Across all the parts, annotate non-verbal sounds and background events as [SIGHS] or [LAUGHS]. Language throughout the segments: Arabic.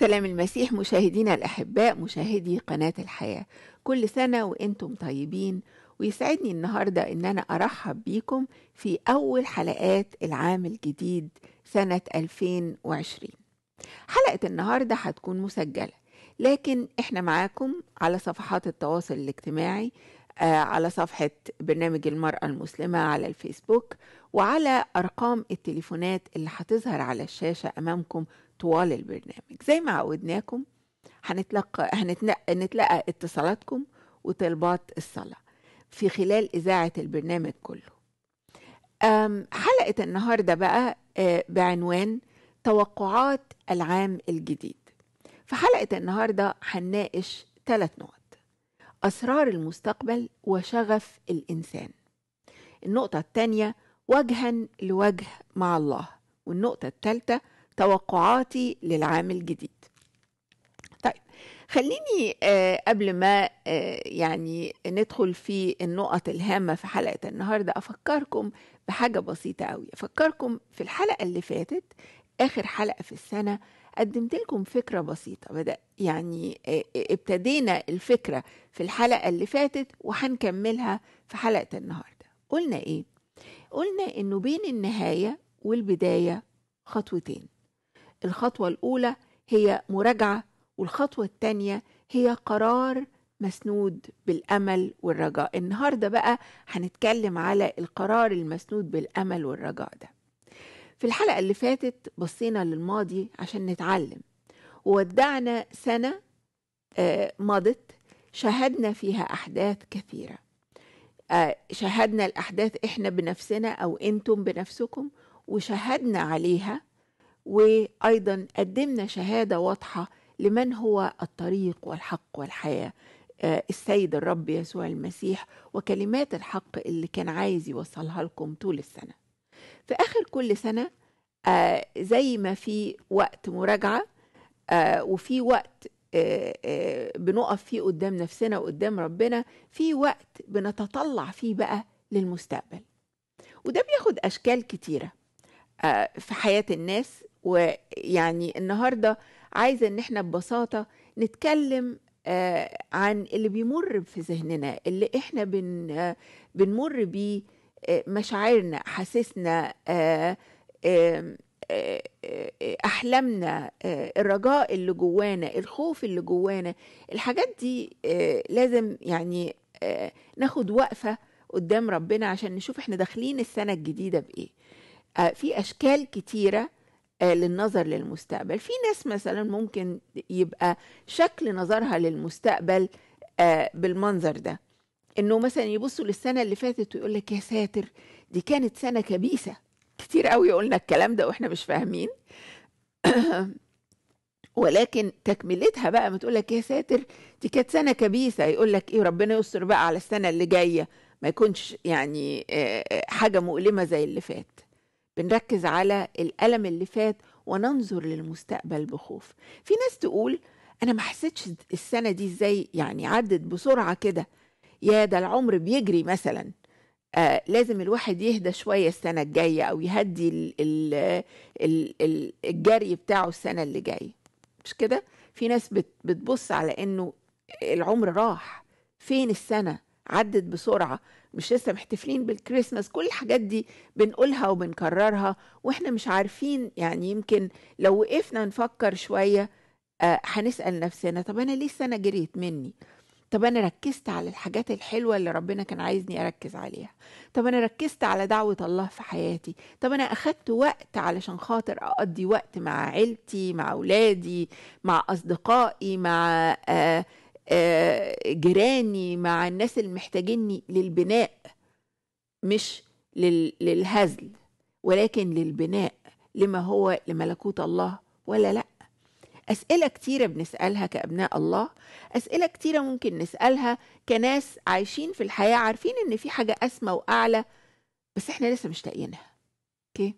سلام المسيح مشاهدينا الأحباء مشاهدي قناة الحياة كل سنة وإنتم طيبين ويسعدني النهاردة إن أنا أرحب بيكم في أول حلقات العام الجديد سنة 2020 حلقة النهاردة هتكون مسجلة لكن إحنا معاكم على صفحات التواصل الاجتماعي آه، على صفحة برنامج المرأة المسلمة على الفيسبوك وعلى أرقام التليفونات اللي هتظهر على الشاشة أمامكم طوال البرنامج زي ما عودناكم هنتلقى هنتلقى, اتصالاتكم وطلبات الصلاة في خلال إذاعة البرنامج كله حلقة النهاردة بقى آه، بعنوان توقعات العام الجديد في حلقة النهاردة هنناقش ثلاث نقط أسرار المستقبل وشغف الإنسان النقطة الثانية وجها لوجه مع الله والنقطة الثالثة توقعاتي للعام الجديد طيب خليني آه، قبل ما آه، يعني ندخل في النقط الهامة في حلقة النهاردة أفكركم بحاجة بسيطة أوي أفكركم في الحلقة اللي فاتت آخر حلقة في السنة قدمت لكم فكرة بسيطة بدأ يعني آه، ابتدينا الفكرة في الحلقة اللي فاتت وهنكملها في حلقة النهاردة قلنا إيه؟ قلنا إنه بين النهاية والبداية خطوتين الخطوة الأولى هي مراجعة والخطوة الثانية هي قرار مسنود بالأمل والرجاء النهاردة بقى هنتكلم على القرار المسنود بالأمل والرجاء ده في الحلقة اللي فاتت بصينا للماضي عشان نتعلم وودعنا سنة آه، مضت شاهدنا فيها أحداث كثيرة آه، شاهدنا الأحداث إحنا بنفسنا أو أنتم بنفسكم وشاهدنا عليها وايضا قدمنا شهاده واضحه لمن هو الطريق والحق والحياه آه، السيد الرب يسوع المسيح وكلمات الحق اللي كان عايز يوصلها لكم طول السنه في اخر كل سنه آه، زي ما في وقت مراجعه آه، وفي وقت بنقف فيه قدام نفسنا وقدام ربنا في وقت بنتطلع فيه بقى للمستقبل وده بياخد اشكال كتيره في حياه الناس ويعني النهارده عايزه ان احنا ببساطه نتكلم آه، عن اللي بيمر في ذهننا اللي احنا بن آه، بنمر بيه آه، مشاعرنا احاسيسنا احلامنا الرجاء اللي جوانا الخوف اللي جوانا الحاجات دي لازم يعني ناخد وقفه قدام ربنا عشان نشوف احنا داخلين السنه الجديده بايه في اشكال كتيره آه، للنظر للمستقبل في ناس مثلا ممكن يبقى شكل نظرها للمستقبل آه، بالمنظر ده انه مثلا يبصوا للسنه اللي فاتت ويقول لك يا ساتر دي كانت سنه كبيسه كتير قوي قلنا الكلام ده واحنا مش فاهمين [COUGHS] ولكن تكملتها بقى ما تقول لك يا ساتر دي كانت سنه كبيسه يقول لك ايه ربنا يستر بقى على السنه اللي جايه ما يكونش يعني آه، حاجه مؤلمه زي اللي فات بنركز على الألم اللي فات وننظر للمستقبل بخوف في ناس تقول أنا ما حسيتش السنة دي إزاي يعني عدت بسرعة كده يا ده العمر بيجري مثلا آه لازم الواحد يهدى شوية السنة الجاية أو يهدي الـ الـ الـ الـ الجري بتاعه السنة اللي جاية مش كده؟ في ناس بتبص على إنه العمر راح فين السنة؟ عدت بسرعة مش لسه محتفلين بالكريسماس كل الحاجات دي بنقولها وبنكررها واحنا مش عارفين يعني يمكن لو وقفنا نفكر شويه آه، هنسال نفسنا طب انا ليه السنه جريت مني طب انا ركزت على الحاجات الحلوه اللي ربنا كان عايزني اركز عليها طب انا ركزت على دعوه الله في حياتي طب انا اخدت وقت علشان خاطر اقضي وقت مع عيلتي مع اولادي مع اصدقائي مع آه آه، جيراني مع الناس المحتاجيني للبناء مش للهزل ولكن للبناء لما هو لملكوت الله ولا لأ أسئلة كتيرة بنسألها كأبناء الله أسئلة كتيرة ممكن نسألها كناس عايشين في الحياة عارفين إن في حاجة أسمى وأعلى بس إحنا لسه مش لاقيينها أوكي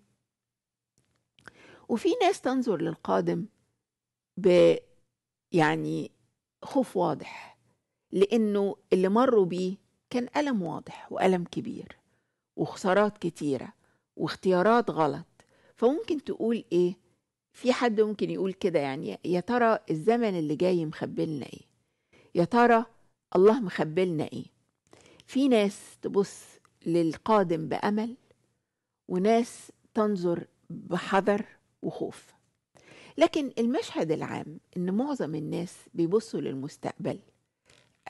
وفي ناس تنظر للقادم ب يعني خوف واضح لأنه اللي مروا بيه كان ألم واضح وألم كبير وخسارات كتيرة واختيارات غلط فممكن تقول إيه في حد ممكن يقول كده يعني يا ترى الزمن اللي جاي مخبلنا إيه يا ترى الله مخبلنا إيه في ناس تبص للقادم بأمل وناس تنظر بحذر وخوف لكن المشهد العام ان معظم الناس بيبصوا للمستقبل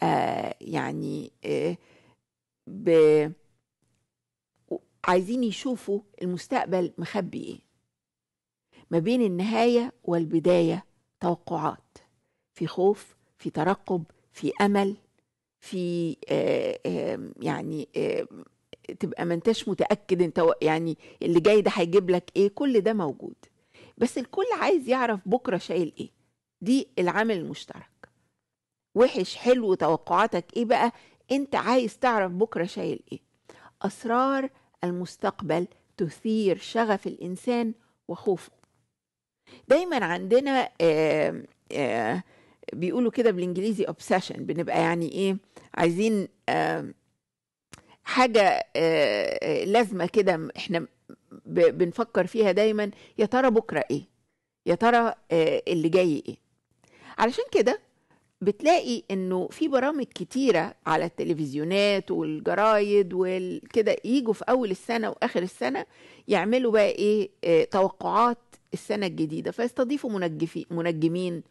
آه يعني آه عايزين يشوفوا المستقبل مخبي ايه ما بين النهايه والبدايه توقعات في خوف في ترقب في امل في آه آه يعني آه تبقى ما انتش متاكد انت يعني اللي جاي ده هيجيب لك ايه كل ده موجود بس الكل عايز يعرف بكرة شايل إيه دي العامل المشترك وحش حلو توقعاتك إيه بقى أنت عايز تعرف بكرة شايل إيه أسرار المستقبل تثير شغف الإنسان وخوفه دايما عندنا آآ آه، آآ آه، بيقولوا كده بالانجليزي اوبسيشن بنبقى يعني ايه عايزين آه، حاجه لازمه كده احنا بنفكر فيها دايما يا ترى بكره ايه يا ترى آه، اللي جاي ايه علشان كده بتلاقي انه في برامج كتيره على التلفزيونات والجرايد وكده يجوا في اول السنه واخر السنه يعملوا بقى ايه آه، توقعات السنه الجديده فيستضيفوا منجفي منجمين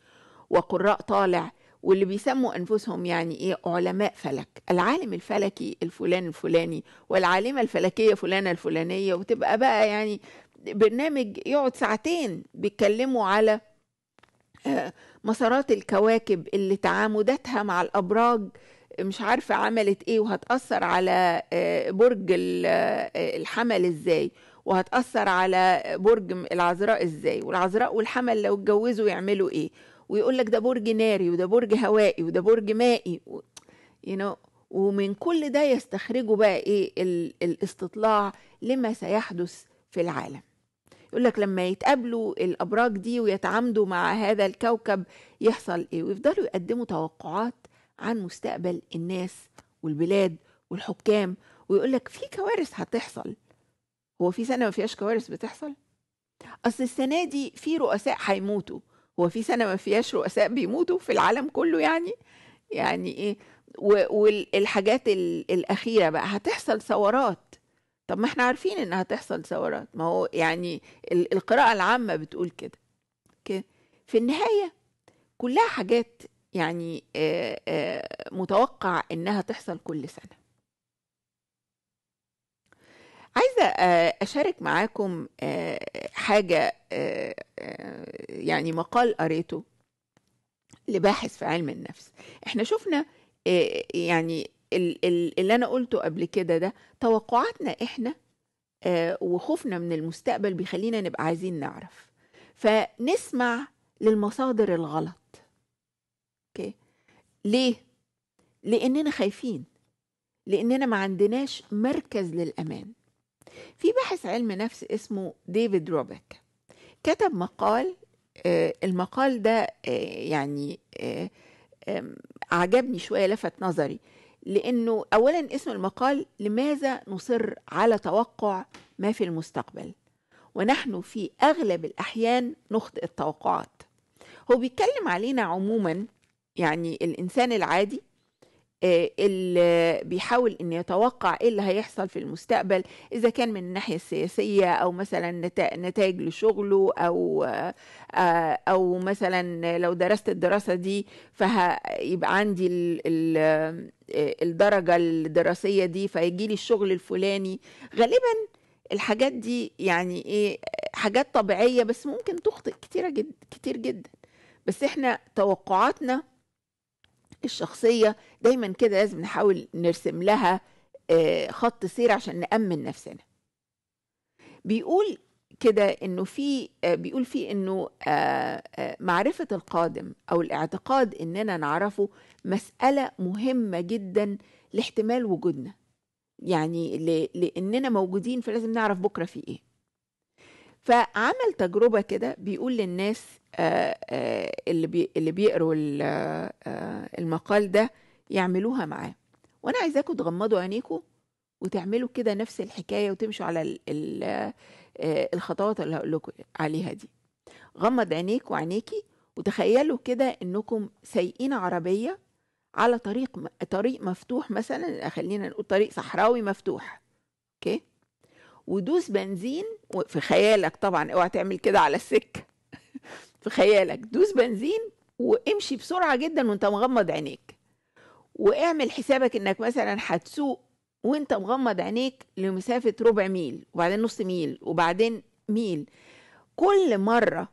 وقراء طالع واللي بيسموا أنفسهم يعني إيه علماء فلك العالم الفلكي الفلان الفلاني والعالمة الفلكية فلانة الفلانية وتبقى بقى يعني برنامج يقعد ساعتين بيتكلموا على آه، مسارات الكواكب اللي تعامداتها مع الأبراج مش عارفة عملت إيه وهتأثر على آه، برج آه، الحمل إزاي وهتأثر على برج العذراء إزاي والعذراء والحمل لو اتجوزوا يعملوا إيه ويقول لك ده برج ناري وده برج هوائي وده برج مائي و... you know ومن كل ده يستخرجوا بقى ايه ال... الاستطلاع لما سيحدث في العالم يقول لك لما يتقابلوا الابراج دي ويتعامدوا مع هذا الكوكب يحصل ايه ويفضلوا يقدموا توقعات عن مستقبل الناس والبلاد والحكام ويقول لك في كوارث هتحصل هو في سنه ما فيهاش كوارث بتحصل اصل السنه دي في رؤساء هيموتوا هو في سنه ما فيهاش رؤساء بيموتوا في العالم كله يعني يعني ايه والحاجات الاخيره بقى هتحصل ثورات طب ما احنا عارفين انها هتحصل ثورات ما هو يعني القراءه العامه بتقول كده كده في النهايه كلها حاجات يعني متوقع انها تحصل كل سنه عايزة آه، أشارك معاكم آه، حاجة آه، يعني مقال قريته لباحث في علم النفس احنا شفنا يعني اللي أنا قلته قبل كده ده توقعاتنا احنا وخوفنا من المستقبل بيخلينا نبقى عايزين نعرف فنسمع للمصادر الغلط اوكي ليه لاننا خايفين لاننا ما عندناش مركز للامان في باحث علم نفس اسمه ديفيد روبك كتب مقال آه، المقال ده آه، يعني آه، عجبني شويه لفت نظري لانه اولا اسم المقال لماذا نصر على توقع ما في المستقبل ونحن في اغلب الاحيان نخطئ التوقعات هو بيتكلم علينا عموما يعني الانسان العادي آه، اللي بيحاول ان يتوقع ايه اللي هيحصل في المستقبل اذا كان من الناحيه السياسيه او مثلا نتائج لشغله او آه، او مثلا لو درست الدراسه دي فهيبقى عندي آه، الدرجه الدراسيه دي فيجي لي الشغل الفلاني غالبا الحاجات دي يعني ايه حاجات طبيعيه بس ممكن تخطئ كتيره جدا كتير جدا بس احنا توقعاتنا الشخصيه دايما كده لازم نحاول نرسم لها آه، خط سير عشان نامن نفسنا بيقول كده انه في آه، بيقول في انه آه، معرفه القادم او الاعتقاد اننا نعرفه مساله مهمه جدا لاحتمال وجودنا يعني لاننا موجودين فلازم نعرف بكره في ايه فعمل تجربه كده بيقول للناس آه، آه، اللي بي اللي بيقروا آه، المقال ده يعملوها معاه وانا عايزاكم تغمضوا عينيكم وتعملوا كده نفس الحكايه وتمشوا على الخطوات اللي هقول لكم عليها دي غمض عينيك وعينيكي وتخيلوا كده انكم سايقين عربيه على طريق طريق مفتوح مثلا خلينا نقول طريق صحراوي مفتوح ودوس بنزين في خيالك طبعا اوعى تعمل كده على السكه [LAUGHS] في خيالك دوس بنزين وامشي بسرعه جدا وانت مغمض عينيك واعمل حسابك انك مثلا هتسوق وانت مغمض عينيك لمسافه ربع ميل وبعدين نص ميل وبعدين ميل كل مره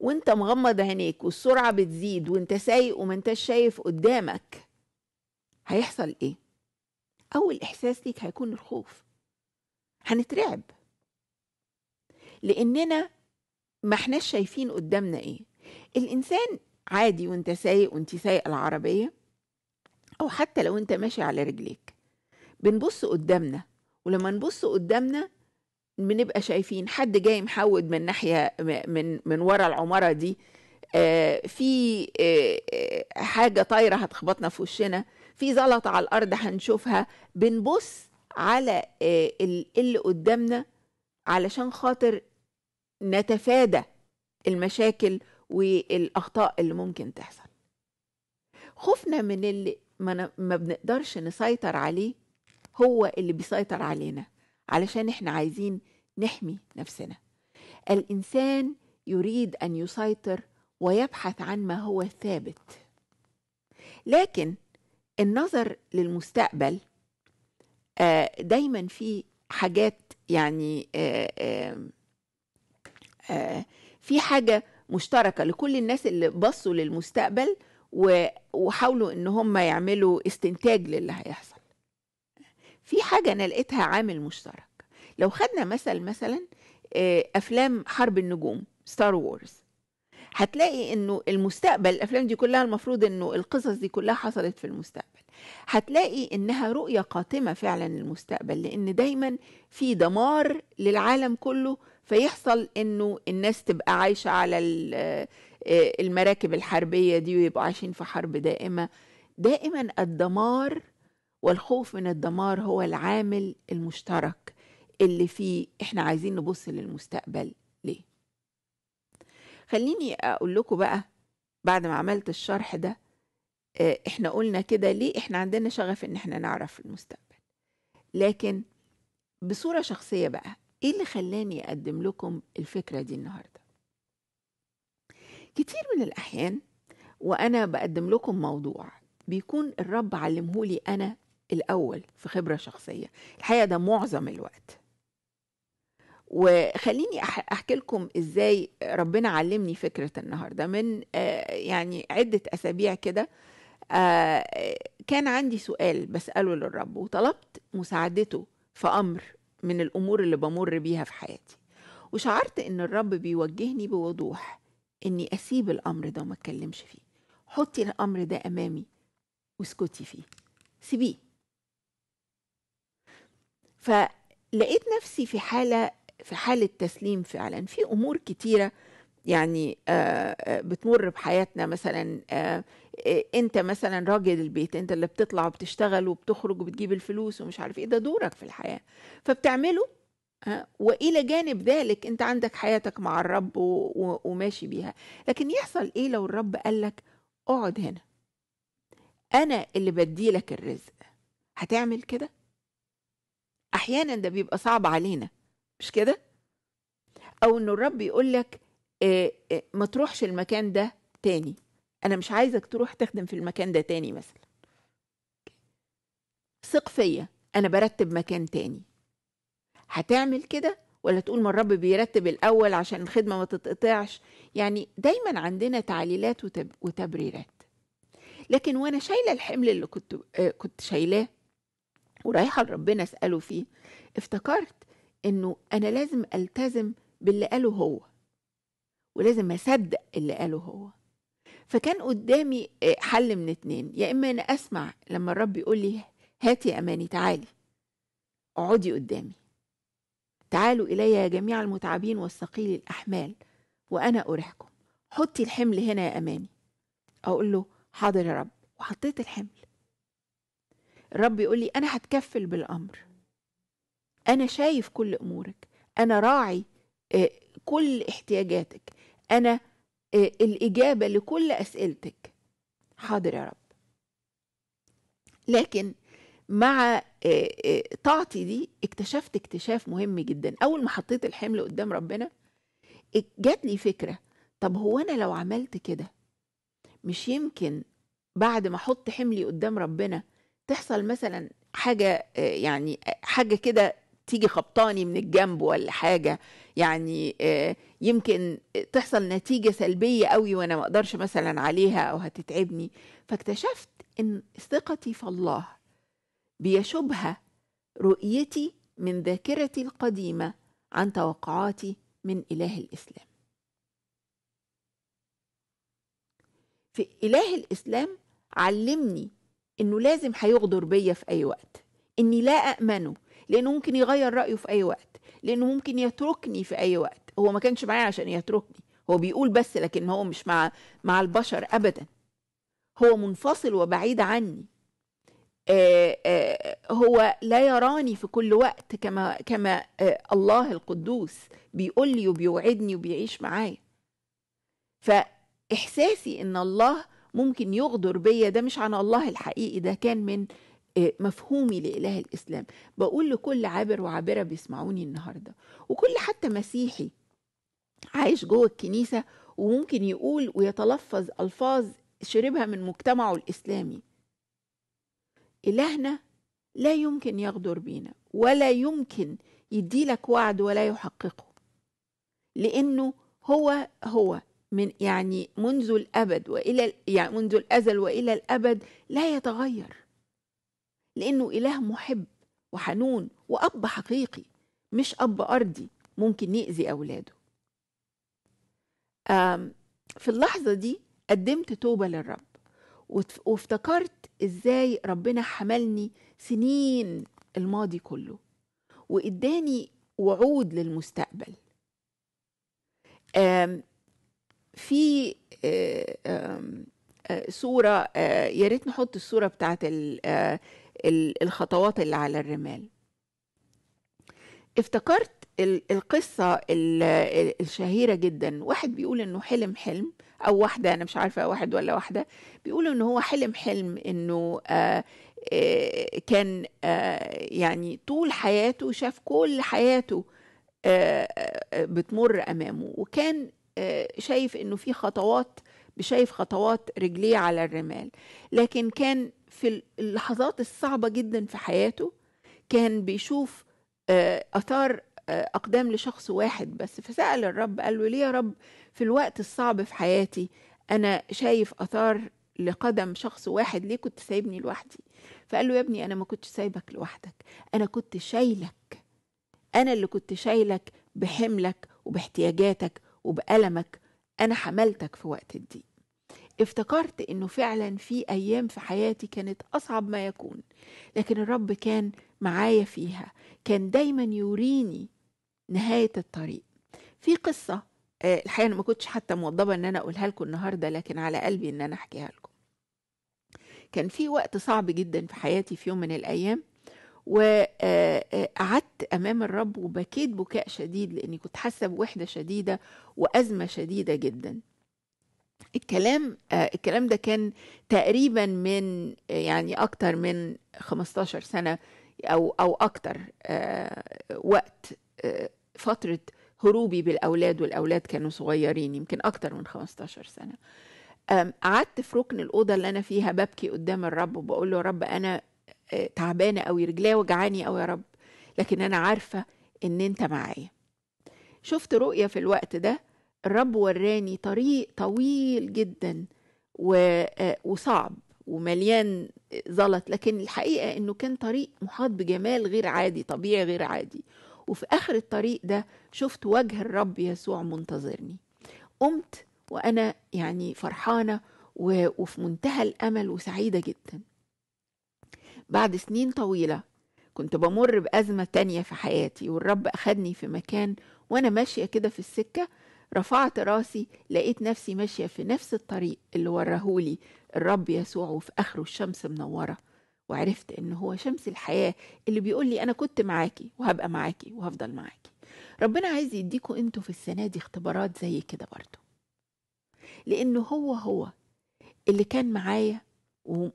وانت مغمض عينيك والسرعه بتزيد وانت سايق وما انتش شايف قدامك هيحصل ايه اول احساس ليك هيكون الخوف هنترعب لاننا ما احناش شايفين قدامنا ايه الانسان عادي وانت سايق وانت سايق العربيه او حتى لو انت ماشي على رجليك بنبص قدامنا ولما نبص قدامنا بنبقى شايفين حد جاي محود من ناحيه من من ورا العماره دي آه في آه, آه، حاجه طايره هتخبطنا في وشنا في زلطه على الارض هنشوفها بنبص على آه، اللي قدامنا علشان خاطر نتفادى المشاكل والاخطاء اللي ممكن تحصل خوفنا من اللي ما, ما بنقدرش نسيطر عليه هو اللي بيسيطر علينا علشان احنا عايزين نحمي نفسنا الانسان يريد ان يسيطر ويبحث عن ما هو ثابت لكن النظر للمستقبل آه، دايما في حاجات يعني آه، آه، في حاجه مشتركه لكل الناس اللي بصوا للمستقبل وحاولوا ان هم يعملوا استنتاج للي هيحصل في حاجه انا لقيتها عامل مشترك لو خدنا مثل مثلا افلام حرب النجوم ستار وورز هتلاقي انه المستقبل الافلام دي كلها المفروض انه القصص دي كلها حصلت في المستقبل هتلاقي انها رؤيه قاتمه فعلا للمستقبل لان دايما في دمار للعالم كله فيحصل انه الناس تبقى عايشه على آه، المراكب الحربيه دي ويبقوا عايشين في حرب دائمه دائما الدمار والخوف من الدمار هو العامل المشترك اللي فيه احنا عايزين نبص للمستقبل ليه خليني اقول لكم بقى بعد ما عملت الشرح ده آه، احنا قلنا كده ليه احنا عندنا شغف ان احنا نعرف المستقبل لكن بصورة شخصية بقى ايه اللي خلاني اقدم لكم الفكرة دي النهاردة كتير من الاحيان وانا بقدم لكم موضوع بيكون الرب علمهولي انا الاول في خبرة شخصية الحقيقة ده معظم الوقت وخليني احكي لكم ازاي ربنا علمني فكره النهارده من آه، يعني عده اسابيع كده آه، كان عندي سؤال بسأله للرب وطلبت مساعدته في أمر من الأمور اللي بمر بيها في حياتي وشعرت إن الرب بيوجهني بوضوح إني أسيب الأمر ده وما أتكلمش فيه حطي الأمر ده أمامي واسكتي فيه سيبيه فلقيت نفسي في حالة في حالة تسليم فعلا في أمور كتيرة يعني آه، آه، بتمر بحياتنا مثلا آه، انت مثلا راجل البيت انت اللي بتطلع وبتشتغل وبتخرج وبتجيب الفلوس ومش عارف ايه ده دورك في الحياه فبتعمله والى جانب ذلك انت عندك حياتك مع الرب وماشي بيها لكن يحصل ايه لو الرب قال لك اقعد هنا انا اللي بدي لك الرزق هتعمل كده احيانا ده بيبقى صعب علينا مش كده او ان الرب يقول لك آه، آه، ما تروحش المكان ده تاني انا مش عايزك تروح تخدم في المكان ده تاني مثلا ثق فيا انا برتب مكان تاني هتعمل كده ولا تقول ما الرب بيرتب الاول عشان الخدمه ما تتقطعش يعني دايما عندنا تعليلات وتب... وتبريرات لكن وانا شايله الحمل اللي كنت آه كنت شايلاه ورايحه لربنا اساله فيه افتكرت انه انا لازم التزم باللي قاله هو ولازم أصدق اللي قاله هو فكان قدامي آه، حل من اتنين يا إما أنا أسمع لما الرب يقول لي هاتي يا أماني تعالي اقعدي قدامي تعالوا إلي يا جميع المتعبين والثقيل الأحمال وأنا أريحكم حطي الحمل هنا يا أماني أقول له حاضر يا رب وحطيت الحمل الرب يقول لي أنا هتكفل بالأمر أنا شايف كل أمورك أنا راعي آه، كل احتياجاتك أنا آه، الإجابة لكل أسئلتك حاضر يا رب لكن مع آه، آه، طاعتي دي اكتشفت اكتشاف مهم جدا أول ما حطيت الحمل قدام ربنا جات لي فكرة طب هو أنا لو عملت كده مش يمكن بعد ما أحط حملي قدام ربنا تحصل مثلا حاجة يعني حاجة كده تيجي خبطاني من الجنب ولا حاجه يعني آه، يمكن تحصل نتيجه سلبيه قوي وانا ما اقدرش مثلا عليها او هتتعبني فاكتشفت ان ثقتي في الله بيشبه رؤيتي من ذاكرتي القديمه عن توقعاتي من اله الاسلام في اله الاسلام علمني انه لازم هيغدر بيا في اي وقت اني لا أأمنه لانه ممكن يغير رايه في اي وقت لانه ممكن يتركني في اي وقت هو ما كانش معايا عشان يتركني هو بيقول بس لكن هو مش مع مع البشر ابدا هو منفصل وبعيد عني آآ آه، آآ آه، هو لا يراني في كل وقت كما كما آه، الله القدوس بيقول لي وبيوعدني وبيعيش معايا فاحساسي ان الله ممكن يغدر بيا ده مش عن الله الحقيقي ده كان من آه، مفهومي لإله الإسلام بقول لكل عابر وعابرة بيسمعوني النهاردة وكل حتى مسيحي عايش جوه الكنيسة وممكن يقول ويتلفظ ألفاظ شربها من مجتمعه الإسلامي إلهنا لا يمكن يغدر بينا ولا يمكن يديلك وعد ولا يحققه لأنه هو هو من يعني منذ الأبد وإلى يعني منذ الأزل وإلى الأبد لا يتغير لأنه إله محب وحنون وأب حقيقي مش أب أرضي ممكن يأذي أولاده في اللحظة دي قدمت توبة للرب وافتكرت إزاي ربنا حملني سنين الماضي كله وإداني وعود للمستقبل في صورة يا ريت نحط الصورة بتاعت الخطوات اللي على الرمال افتكرت القصة الشهيرة جدا واحد بيقول انه حلم حلم او واحدة انا مش عارفة واحد ولا واحدة بيقول انه هو حلم حلم انه آه، آه، كان آه، يعني طول حياته شاف كل حياته بتمر امامه وكان شايف انه في خطوات شايف خطوات رجليه على الرمال لكن كان في اللحظات الصعبة جدا في حياته كان بيشوف آه، أثار آه، أقدام لشخص واحد بس فسأل الرب قال له ليه يا رب في الوقت الصعب في حياتي أنا شايف أثار لقدم شخص واحد ليه كنت سايبني لوحدي فقال له يا ابني أنا ما كنتش سايبك لوحدك أنا كنت شايلك أنا اللي كنت شايلك بحملك وباحتياجاتك وبألمك أنا حملتك في وقت الضيق افتكرت انه فعلا في ايام في حياتي كانت اصعب ما يكون لكن الرب كان معايا فيها كان دايما يوريني نهايه الطريق في قصه آه، الحقيقه انا ما كنتش حتى موضبه ان انا اقولها لكم النهارده لكن على قلبي ان انا احكيها لكم كان في وقت صعب جدا في حياتي في يوم من الايام وقعدت آه، آه، امام الرب وبكيت بكاء شديد لاني كنت حاسه بوحده شديده وازمه شديده جدا الكلام آه، الكلام ده كان تقريبا من آه، يعني اكتر من 15 سنه او او اكتر آه، وقت فتره هروبي بالاولاد والاولاد كانوا صغيرين يمكن اكتر من 15 سنه قعدت في ركن الاوضه اللي انا فيها ببكي قدام الرب وبقول له يا رب انا تعبانه قوي رجليا وجعاني قوي يا رب لكن انا عارفه ان انت معايا شفت رؤيه في الوقت ده الرب وراني طريق طويل جدا آه، وصعب ومليان زلط لكن الحقيقة انه كان طريق محاط بجمال غير عادي طبيعي غير عادي وفي اخر الطريق ده شفت وجه الرب يسوع منتظرني قمت وانا يعني فرحانة وفي منتهى الامل وسعيدة جدا بعد سنين طويلة كنت بمر بأزمة تانية في حياتي والرب أخدني في مكان وأنا ماشية كده في السكة رفعت راسي لقيت نفسي ماشية في نفس الطريق اللي ورهولي الرب يسوع وفي آخره الشمس منورة وعرفت إن هو شمس الحياة اللي بيقول لي أنا كنت معاكي وهبقى معاكي وهفضل معاكي ربنا عايز يديكوا انتوا في السنة دي اختبارات زي كده برضه لأنه هو هو اللي كان معايا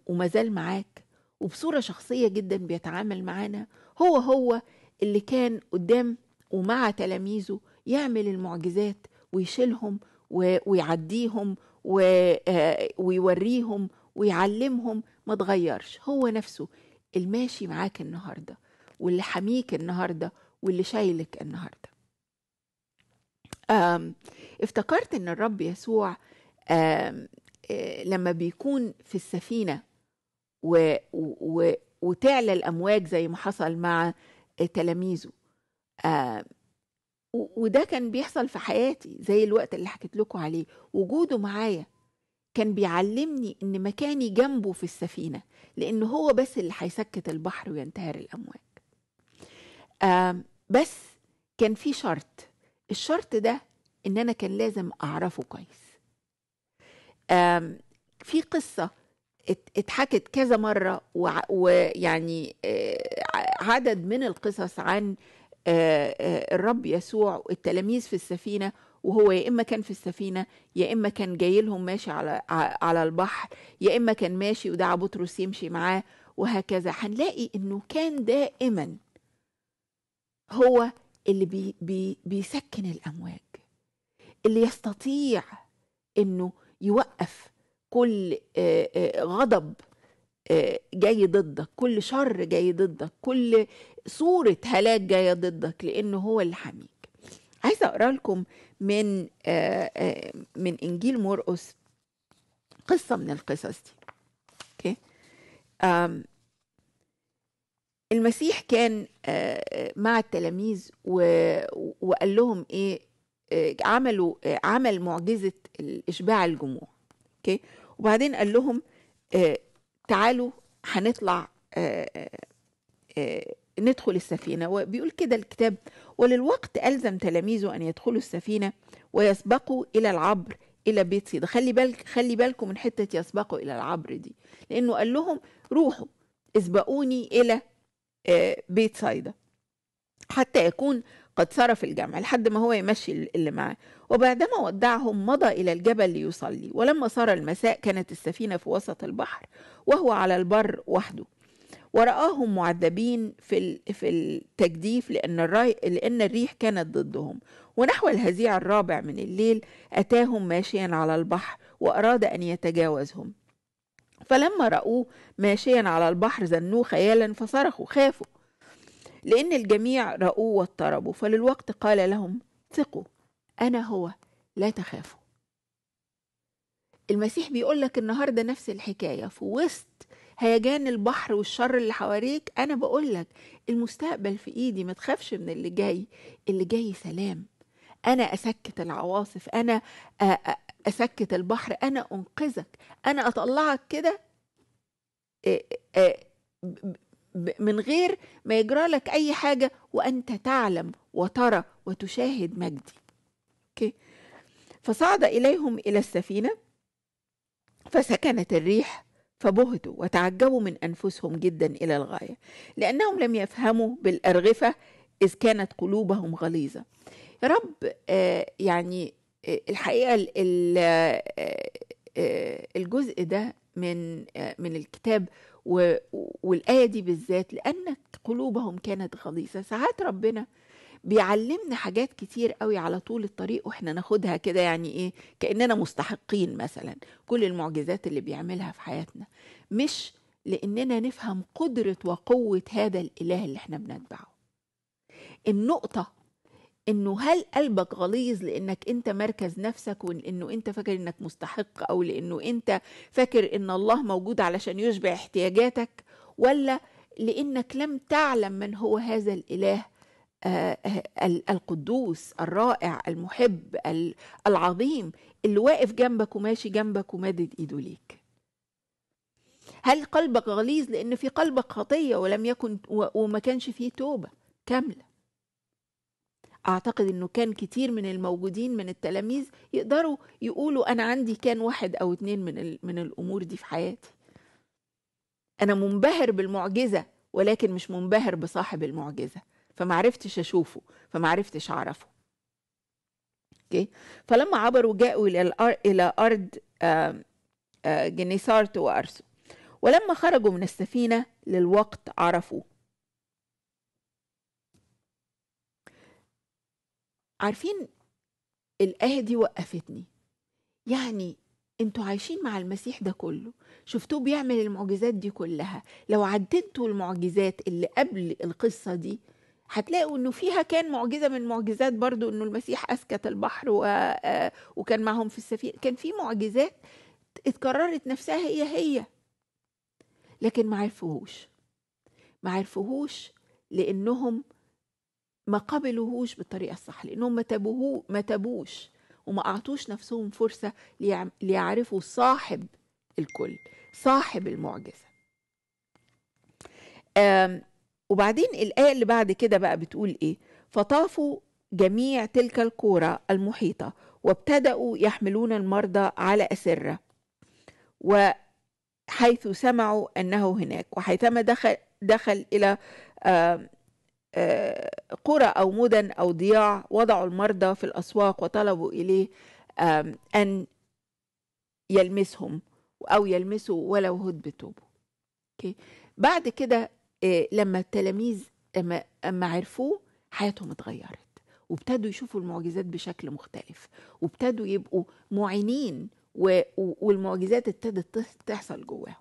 ومازال معاك وبصورة شخصية جدا بيتعامل معانا هو هو اللي كان قدام ومع تلاميذه يعمل المعجزات ويشيلهم ويعديهم آه، ويوريهم ويعلمهم ما تغيرش هو نفسه الماشي معاك النهارده واللي حميك النهارده واللي شايلك النهارده افتكرت ان الرب يسوع آه، لما بيكون في السفينه و و وتعلى الامواج زي ما حصل مع تلاميذه وده كان بيحصل في حياتي زي الوقت اللي حكيت لكم عليه وجوده معايا كان بيعلمني ان مكاني جنبه في السفينه لان هو بس اللي هيسكت البحر وينتهر الامواج بس كان في شرط الشرط ده ان انا كان لازم اعرفه كويس في قصه اتحكت كذا مره ويعني آه، عدد من القصص عن آه، آه، الرب يسوع والتلاميذ في السفينة وهو يا إما كان في السفينة يا إما كان جاي لهم ماشي على, على البحر يا إما كان ماشي ودعا بطرس يمشي معاه وهكذا هنلاقي إنه كان دائما هو اللي بي بي بيسكن الأمواج اللي يستطيع إنه يوقف كل آه، غضب جاي ضدك كل شر جاي ضدك كل صورة هلاك جاية ضدك لأنه هو اللي حميك عايزة أقرأ لكم من آه، آه، من إنجيل مرقس قصة من القصص دي أوكي المسيح كان آه، مع التلاميذ وقال لهم إيه عملوا عمل معجزة إشباع الجموع أوكي وبعدين قال لهم تعالوا هنطلع آه، آه، آه، ندخل السفينة وبيقول كده الكتاب وللوقت ألزم تلاميذه أن يدخلوا السفينة ويسبقوا إلى العبر إلى بيت سيدا خلي بالك خلي بالكم من حتة يسبقوا إلى العبر دي لأنه قال لهم روحوا اسبقوني إلى بيت صيدا حتى يكون قد صرف الجمع لحد ما هو يمشي اللي معاه وبعدما ودعهم مضى إلى الجبل ليصلي ولما صار المساء كانت السفينة في وسط البحر وهو على البر وحده ورآهم معذبين في في التجديف لأن لأن الريح كانت ضدهم ونحو الهزيع الرابع من الليل أتاهم ماشيا على البحر وأراد أن يتجاوزهم فلما رأوه ماشيا على البحر زنوه خيالا فصرخوا خافوا لأن الجميع رأوه واضطربوا فللوقت قال لهم ثقوا أنا هو لا تخافوا المسيح بيقول لك النهارده نفس الحكاية في وسط هيجان البحر والشر اللي حواليك أنا بقول لك المستقبل في إيدي ما تخافش من اللي جاي اللي جاي سلام أنا أسكت العواصف أنا آه، آه، أسكت البحر أنا أنقذك أنا أطلعك كده آه، من غير ما يجرى لك أي حاجة وأنت تعلم وترى وتشاهد مجدي أوكي. فصعد إليهم إلى السفينة فسكنت الريح فبهتوا وتعجبوا من أنفسهم جدا إلى الغاية لأنهم لم يفهموا بالأرغفة إذ كانت قلوبهم غليظة يا رب آه يعني آه، الحقيقة آه، آه، الجزء ده من من الكتاب و... والآية دي بالذات لأن قلوبهم كانت غليظة ساعات ربنا بيعلمنا حاجات كتير قوي على طول الطريق واحنا ناخدها كده يعني ايه كاننا مستحقين مثلا كل المعجزات اللي بيعملها في حياتنا مش لاننا نفهم قدره وقوه هذا الاله اللي احنا بنتبعه النقطه انه هل قلبك غليظ لانك انت مركز نفسك وانه انت فاكر انك مستحق او لانه انت فاكر ان الله موجود علشان يشبع احتياجاتك ولا لانك لم تعلم من هو هذا الاله آه، آه، القدوس الرائع المحب العظيم اللي واقف جنبك وماشي جنبك ومادد ايده ليك هل قلبك غليظ لان في قلبك خطيه ولم يكن وما كانش فيه توبه كامله أعتقد إنه كان كتير من الموجودين من التلاميذ يقدروا يقولوا أنا عندي كان واحد أو اتنين من, من الأمور دي في حياتي أنا منبهر بالمعجزة ولكن مش منبهر بصاحب المعجزة فمعرفتش أشوفه فمعرفتش أعرفه اوكي فلما عبروا جاءوا الى الى ارض آه، جنيسارت وارسو ولما خرجوا من السفينه للوقت عرفوه عارفين الآية دي وقفتني يعني انتوا عايشين مع المسيح ده كله شفتوه بيعمل المعجزات دي كلها لو عدتوا المعجزات اللي قبل القصة دي هتلاقوا انه فيها كان معجزة من معجزات برضو انه المسيح اسكت البحر و... آه، وكان معهم في السفينة كان في معجزات اتكررت نفسها هي هي لكن ما عرفوهوش ما عرفوهوش لانهم ما قبلوهوش بالطريقة الصح لأنهم ما تابوهو ما تابوش وما أعطوش نفسهم فرصة ليعرفوا صاحب الكل صاحب المعجزة وبعدين الآية اللي بعد كده بقى بتقول إيه فطافوا جميع تلك القرى المحيطة وابتدأوا يحملون المرضى على أسرة وحيث سمعوا أنه هناك وحيثما دخل, دخل إلى قرى أو مدن أو ضياع وضعوا المرضى في الأسواق وطلبوا إليه أن يلمسهم أو يلمسوا ولو هد بتوبه أوكي. بعد كده آه، لما التلاميذ أما عرفوه حياتهم اتغيرت وابتدوا يشوفوا المعجزات بشكل مختلف وابتدوا يبقوا معينين والمعجزات ابتدت تحصل جواهم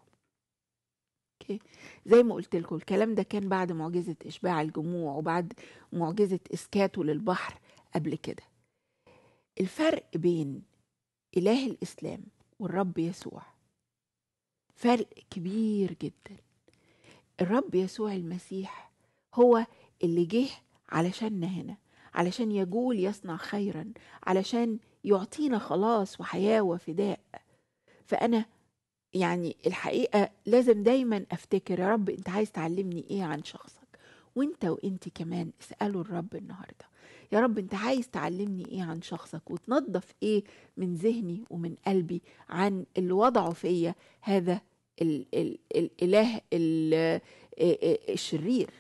اوكي زي ما قلت لكم الكلام ده كان بعد معجزه اشباع الجموع وبعد معجزه اسكاته للبحر قبل كده الفرق بين اله الاسلام والرب يسوع فرق كبير جدا الرب يسوع المسيح هو اللي جه علشاننا هنا علشان يجول يصنع خيرا علشان يعطينا خلاص وحياه وفداء فانا يعني الحقيقه لازم دايما افتكر يا رب انت عايز تعلمني ايه عن شخصك وانت وانت كمان اسالوا الرب النهارده يا رب انت عايز تعلمني ايه عن شخصك وتنظف ايه من ذهني ومن قلبي عن اللي وضعه فيا هذا الـ الـ الاله الـ الشرير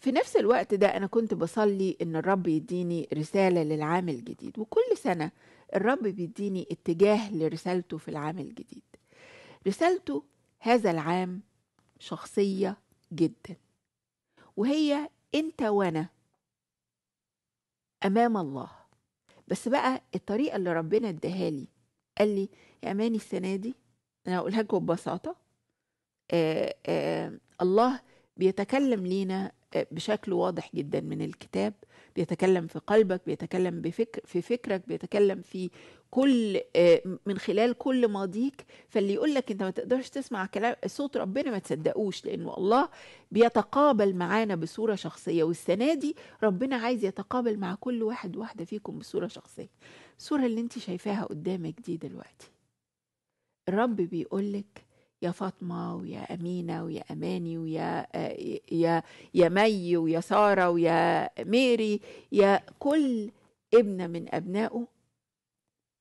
في نفس الوقت ده انا كنت بصلي ان الرب يديني رساله للعام الجديد وكل سنه الرب بيديني اتجاه لرسالته في العام الجديد رسالته هذا العام شخصية جدا وهي انت وانا امام الله بس بقى الطريقة اللي ربنا اداها لي قال لي يا اماني السنة دي انا اقولها لكم ببساطة آآ آه، آآ آه، الله بيتكلم لينا آه، بشكل واضح جدا من الكتاب بيتكلم في قلبك بيتكلم بفكر في فكرك بيتكلم في كل آه، من خلال كل ماضيك فاللي يقول لك انت ما تقدرش تسمع كلام صوت ربنا ما تصدقوش لانه الله بيتقابل معانا بصوره شخصيه والسنه دي ربنا عايز يتقابل مع كل واحد واحده فيكم بصوره شخصيه الصوره اللي انت شايفاها قدامك دي دلوقتي الرب بيقول لك يا فاطمه ويا امينه ويا اماني ويا آه، يا يا مي ويا ساره ويا ميري يا كل ابن من ابنائه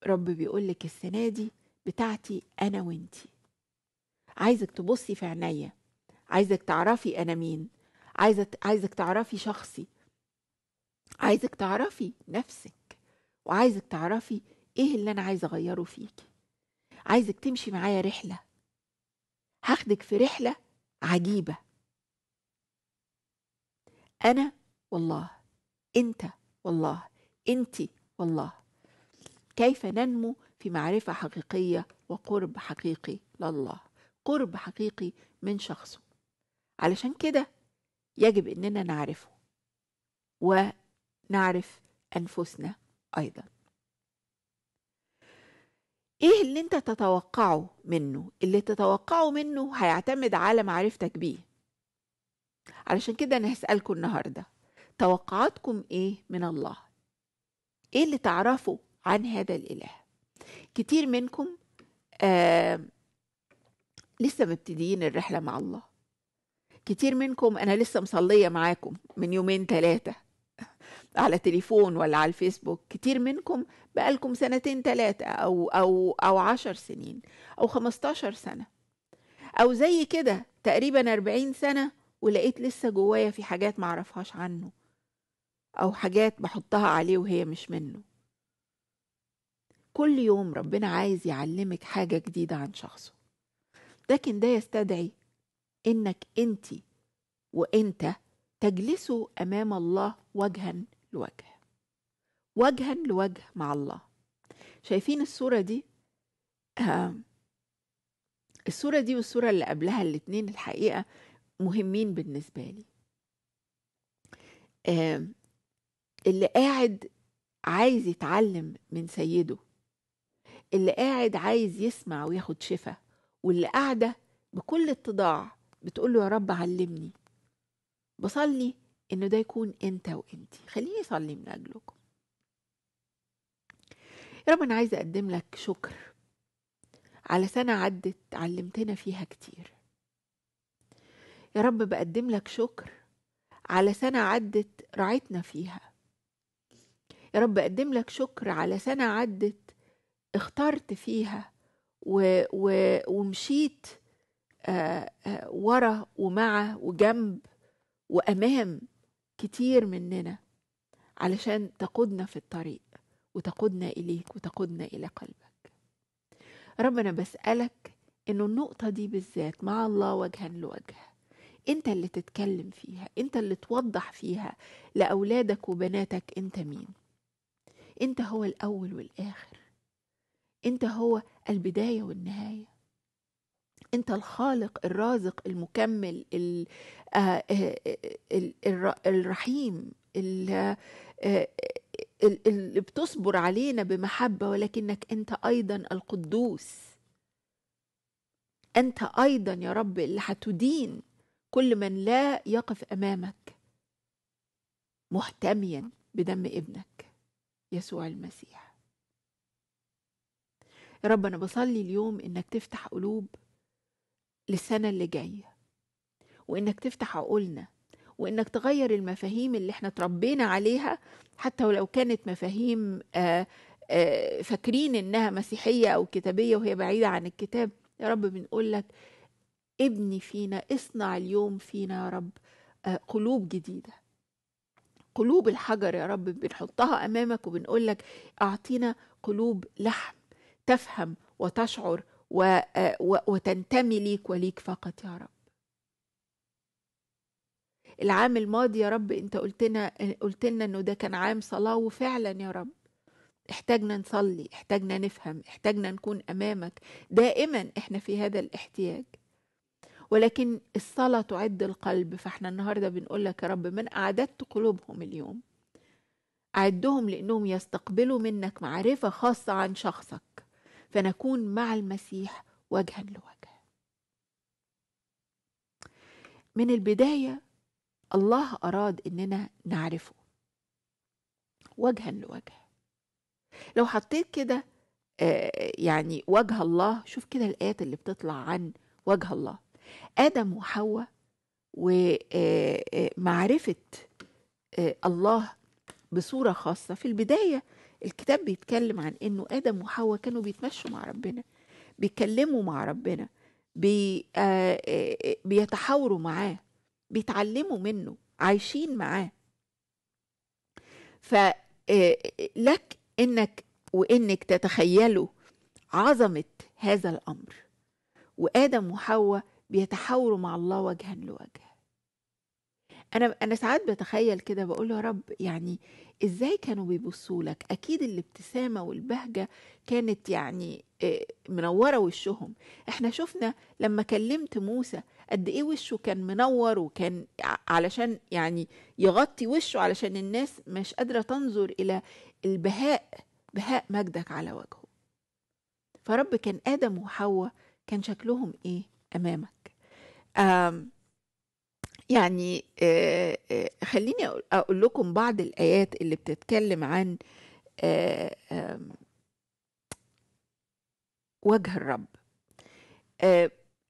رب بيقول لك السنه دي بتاعتي انا وانتي عايزك تبصي في عينيا عايزك تعرفي انا مين عايزك عايزك تعرفي شخصي عايزك تعرفي نفسك وعايزك تعرفي ايه اللي انا عايزه اغيره فيكي عايزك تمشي معايا رحله هاخدك في رحلة عجيبة أنا والله أنت والله أنت والله كيف ننمو في معرفة حقيقية وقرب حقيقي لله قرب حقيقي من شخصه علشان كده يجب اننا نعرفه ونعرف انفسنا ايضا ايه اللي انت تتوقعه منه اللي تتوقعه منه هيعتمد على معرفتك بيه علشان كده انا هسألكم النهاردة توقعاتكم ايه من الله ايه اللي تعرفه عن هذا الاله كتير منكم آه لسه مبتدئين الرحلة مع الله كتير منكم أنا لسه مصلية معاكم من يومين ثلاثة على تليفون ولا على الفيسبوك كتير منكم بقالكم سنتين تلاتة أو أو أو عشر سنين أو خمستاشر سنة أو زي كده تقريبا أربعين سنة ولقيت لسه جوايا في حاجات معرفهاش عنه أو حاجات بحطها عليه وهي مش منه كل يوم ربنا عايز يعلمك حاجة جديدة عن شخصه لكن ده يستدعي إنك أنت وأنت تجلسوا أمام الله وجها لوجه وجها لوجه مع الله شايفين الصورة دي آه، الصورة دي والصورة اللي قبلها الاتنين الحقيقة مهمين بالنسبة لي آه، اللي قاعد عايز يتعلم من سيده اللي قاعد عايز يسمع وياخد شفا واللي قاعدة بكل اتضاع بتقول له يا رب علمني بصلي انه ده يكون انت وانتي خليني اصلي من اجلكم يا رب انا عايزه اقدم لك شكر على سنه عدت علمتنا فيها كتير يا رب بقدم لك شكر على سنه عدت رعيتنا فيها يا رب اقدم لك شكر على سنه عدت اخترت فيها و... و... ومشيت آه، آه، ورا ومع وجنب وامام كتير مننا علشان تقودنا في الطريق وتقودنا إليك وتقودنا إلى قلبك ربنا بسألك إنه النقطة دي بالذات مع الله وجها لوجه أنت اللي تتكلم فيها أنت اللي توضح فيها لأولادك وبناتك أنت مين أنت هو الأول والآخر أنت هو البداية والنهاية انت الخالق الرازق المكمل الرحيم اللي بتصبر علينا بمحبه ولكنك انت ايضا القدوس انت ايضا يا رب اللي هتدين كل من لا يقف امامك محتميا بدم ابنك يسوع المسيح يا رب انا بصلي اليوم انك تفتح قلوب للسنة اللي جاية وإنك تفتح عقولنا وإنك تغير المفاهيم اللي إحنا تربينا عليها حتى ولو كانت مفاهيم آآ آه، آآ آه، فاكرين إنها مسيحية أو كتابية وهي بعيدة عن الكتاب يا رب بنقول لك ابني فينا اصنع اليوم فينا يا رب آه، قلوب جديدة قلوب الحجر يا رب بنحطها أمامك وبنقول لك أعطينا قلوب لحم تفهم وتشعر آه، وتنتمي ليك وليك فقط يا رب العام الماضي يا رب انت قلت لنا قلت لنا انه ده كان عام صلاه وفعلا يا رب احتاجنا نصلي احتاجنا نفهم احتاجنا نكون امامك دائما احنا في هذا الاحتياج ولكن الصلاة تعد القلب فاحنا النهاردة بنقول لك يا رب من أعددت قلوبهم اليوم أعدهم لأنهم يستقبلوا منك معرفة خاصة عن شخصك فنكون مع المسيح وجها لوجه من البداية الله أراد إننا نعرفه وجها لوجه لو حطيت كده آه، يعني وجه الله شوف كده الآيات اللي بتطلع عن وجه الله آدم وحواء ومعرفة آه، آه، الله بصورة خاصة في البداية الكتاب بيتكلم عن انه ادم وحواء كانوا بيتمشوا مع ربنا بيتكلموا مع ربنا بي آه،, آه،, آه بيتحاوروا معاه بيتعلموا منه عايشين معاه فلك آه، انك وانك تتخيلوا عظمه هذا الامر وادم وحواء بيتحاوروا مع الله وجها لوجه أنا أنا ساعات بتخيل كده بقول يا رب يعني إزاي كانوا بيبصّوا لك؟ أكيد الابتسامة والبهجة كانت يعني منوّرة وشّهم، إحنا شُفنا لمّا كلّمت موسى قد إيه وشّه كان منوّر وكان علشان يعني يغطّي وشّه علشان الناس مش قادرة تنظر إلى البهاء، بهاء مجدك على وجهه. فرب كان آدم وحواء كان شكلهم إيه أمامك؟ آمم يعني آه، آه، خليني أقول لكم بعض الآيات اللي بتتكلم عن آه، وجه الرب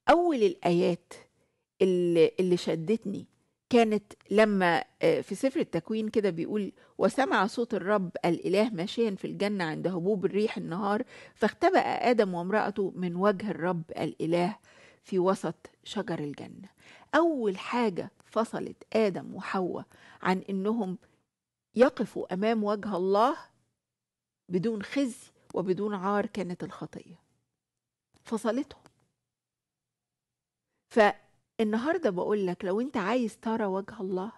أول الآيات اللي, اللي شدتني كانت لما في سفر التكوين كده بيقول وسمع صوت الرب الإله ماشيا في الجنة عند هبوب الريح النهار فاختبأ آدم وامرأته من وجه الرب الإله في وسط شجر الجنة أول حاجة فصلت آدم وحواء عن إنهم يقفوا أمام وجه الله بدون خزي وبدون عار كانت الخطية فصلتهم فالنهاردة بقول لك لو أنت عايز ترى وجه الله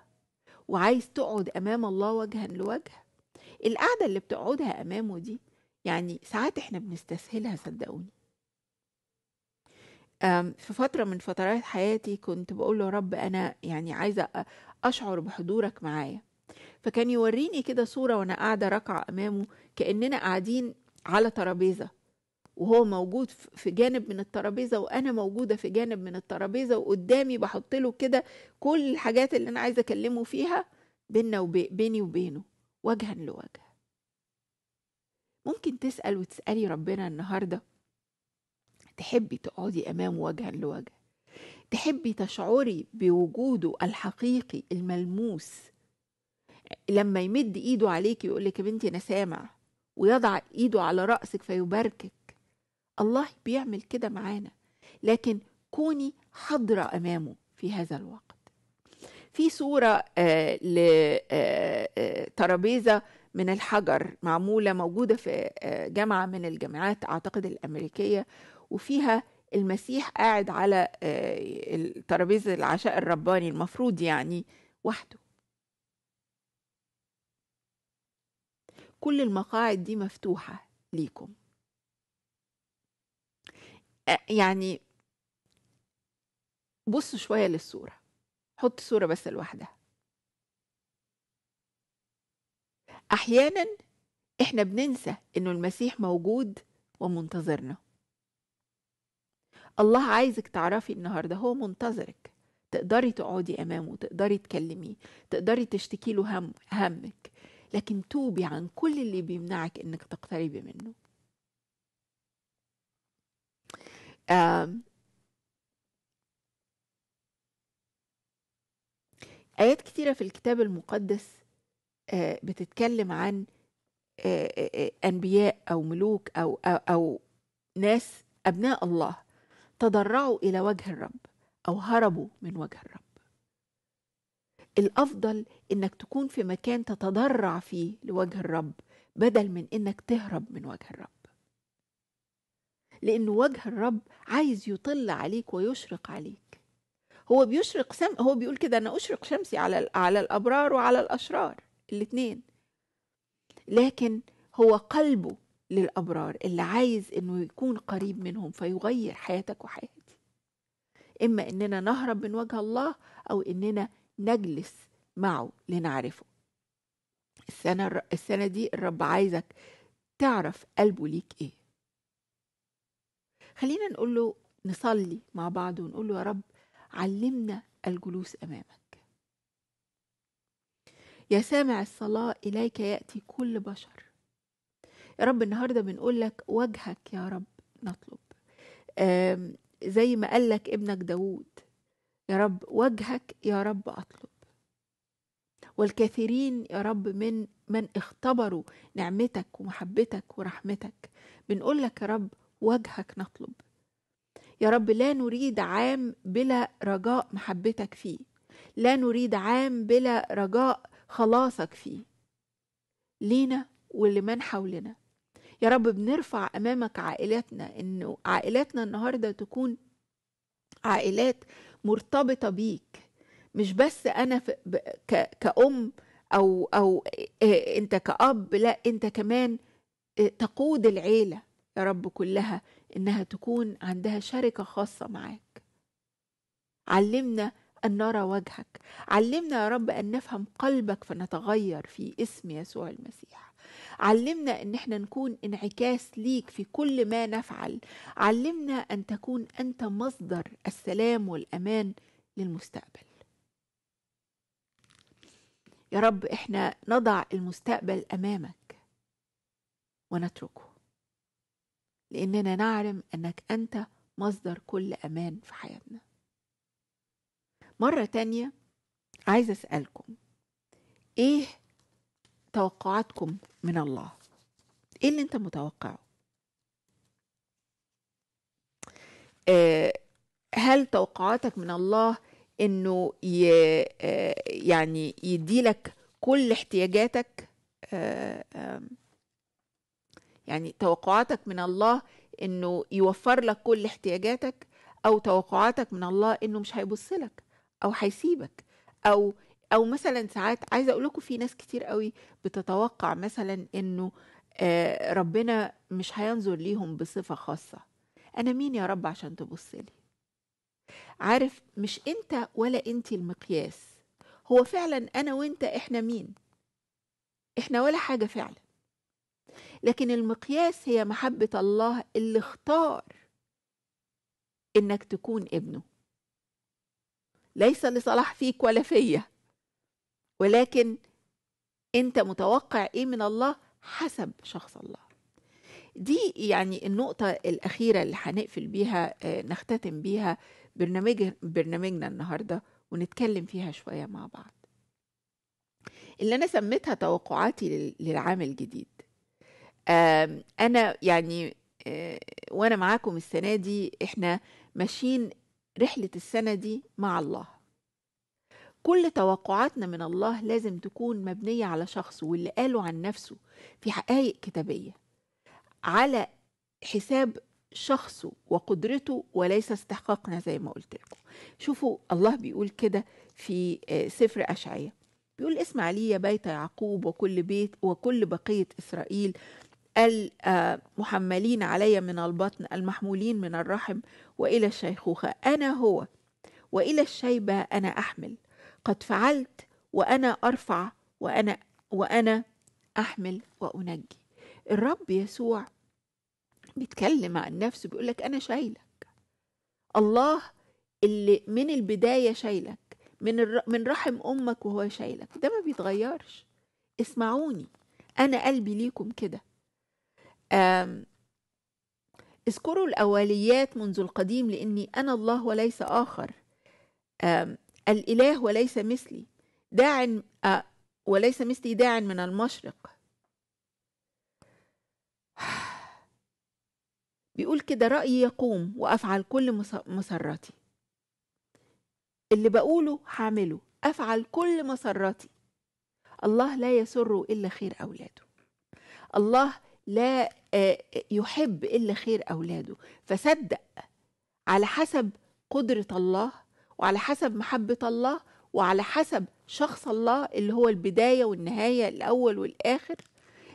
وعايز تقعد أمام الله وجها لوجه القعدة اللي بتقعدها أمامه دي يعني ساعات احنا بنستسهلها صدقوني في فترة من فترات حياتي كنت بقول له: "يا رب أنا يعني عايزة أشعر بحضورك معايا." فكان يورّيني كده صورة وأنا قاعدة ركعة أمامه، كإننا قاعدين على ترابيزة، وهو موجود في جانب من الترابيزة وأنا موجودة في جانب من الترابيزة، وقدّامي بحط له كده كل الحاجات اللي أنا عايزة أكلمه فيها بيننا وبيني وبينه، وجهًا لوجه. ممكن تسأل وتسألي ربنا النهارده تحبي تقعدي امامه وجها لوجه تحبي تشعري بوجوده الحقيقي الملموس لما يمد ايده عليك يقولك يا بنتي انا سامع ويضع ايده على راسك فيباركك الله بيعمل كده معانا لكن كوني حاضره امامه في هذا الوقت في صوره آه، لترابيزه آه، آه، من الحجر معموله موجوده في جامعه من الجامعات اعتقد الامريكيه وفيها المسيح قاعد على آه، ترابيزة العشاء الرباني المفروض يعني وحده كل المقاعد دي مفتوحة ليكم يعني بصوا شوية للصورة حط صورة بس لوحدها أحيانا إحنا بننسى إنه المسيح موجود ومنتظرنا الله عايزك تعرفي النهارده هو منتظرك تقدري تقعدي امامه تقدري تكلميه تقدري تشتكي له هم همك لكن توبي عن كل اللي بيمنعك انك تقتربي منه آيات كتيرة في الكتاب المقدس آه، بتتكلم عن آه، آه، أنبياء أو ملوك أو أو, أو ناس أبناء الله تضرعوا إلى وجه الرب أو هربوا من وجه الرب الأفضل إنك تكون في مكان تتضرع فيه لوجه الرب بدل من إنك تهرب من وجه الرب لأن وجه الرب عايز يطل عليك ويشرق عليك هو بيشرق سم هو بيقول كده أنا أشرق شمسي على على الأبرار وعلى الأشرار الاتنين لكن هو قلبه للأبرار اللي عايز إنه يكون قريب منهم فيغير حياتك وحياتي إما إننا نهرب من وجه الله أو إننا نجلس معه لنعرفه السنة, السنة دي الرب عايزك تعرف قلبه ليك إيه خلينا نقول له نصلي مع بعض ونقول له يا رب علمنا الجلوس أمامك يا سامع الصلاة إليك يأتي كل بشر يا رب النهارده بنقول لك وجهك يا رب نطلب زي ما قال لك ابنك داوود يا رب وجهك يا رب اطلب والكثيرين يا رب من من اختبروا نعمتك ومحبتك ورحمتك بنقول لك يا رب وجهك نطلب يا رب لا نريد عام بلا رجاء محبتك فيه لا نريد عام بلا رجاء خلاصك فيه لينا ولمن حولنا يا رب بنرفع امامك عائلاتنا انه عائلاتنا النهارده تكون عائلات مرتبطه بيك مش بس انا في كأم او او انت كأب لا انت كمان تقود العيله يا رب كلها انها تكون عندها شركه خاصه معاك علمنا ان نرى وجهك علمنا يا رب ان نفهم قلبك فنتغير في اسم يسوع المسيح علمنا ان احنا نكون انعكاس ليك في كل ما نفعل علمنا ان تكون انت مصدر السلام والامان للمستقبل يا رب احنا نضع المستقبل امامك ونتركه لاننا نعلم انك انت مصدر كل امان في حياتنا مره تانيه عايزه اسالكم ايه توقعاتكم من الله ايه اللي انت متوقعه آه هل توقعاتك من الله انه ي... آه يعني كل احتياجاتك آه يعني توقعاتك من الله انه يوفر لك كل احتياجاتك او توقعاتك من الله انه مش هيبص لك او هيسيبك او أو مثلًا ساعات عايزة أقول لكم في ناس كتير أوي بتتوقع مثلًا إنه آه، ربنا مش هينظر ليهم بصفة خاصة، أنا مين يا رب عشان تبُص لي؟ عارف مش أنت ولا أنتِ المقياس، هو فعلًا أنا وأنت إحنا مين؟ إحنا ولا حاجة فعلًا. لكن المقياس هي محبة الله اللي اختار إنك تكون ابنه. ليس لصلاح فيك ولا فيّا. ولكن انت متوقع ايه من الله حسب شخص الله دي يعني النقطة الأخيرة اللي هنقفل بيها آه، نختتم بيها برنامج برنامجنا النهاردة ونتكلم فيها شوية مع بعض اللي أنا سميتها توقعاتي للعام الجديد أنا يعني آه، وأنا معاكم السنة دي إحنا ماشيين رحلة السنة دي مع الله كل توقعاتنا من الله لازم تكون مبنية على شخصه واللي قاله عن نفسه في حقائق كتابية على حساب شخصه وقدرته وليس استحقاقنا زي ما قلت لكم شوفوا الله بيقول كده في آه، سفر أشعية بيقول اسمع لي يا بيت يعقوب وكل بيت وكل بقية إسرائيل المحملين آه، علي من البطن المحمولين من الرحم وإلى الشيخوخة أنا هو وإلى الشيبة أنا أحمل قد فعلت وأنا أرفع وأنا وأنا أحمل وأنجي الرب يسوع بيتكلم عن نفسه بيقولك أنا شايلك الله اللي من البداية شايلك من الر... من رحم أمك وهو شايلك ده ما بيتغيرش اسمعوني أنا قلبي ليكم كده أم... اذكروا الأوليات منذ القديم لأني أنا الله وليس آخر أم... الإله وليس مثلي داع وليس مثلي داع من المشرق [SIGHS] بيقول كده رأيي يقوم وأفعل كل مسراتي اللي بقوله هعمله أفعل كل مسراتي الله لا يسر إلا خير أولاده الله لا يحب إلا خير أولاده فصدق على حسب قدرة الله وعلى حسب محبة الله وعلى حسب شخص الله اللي هو البداية والنهاية الأول والآخر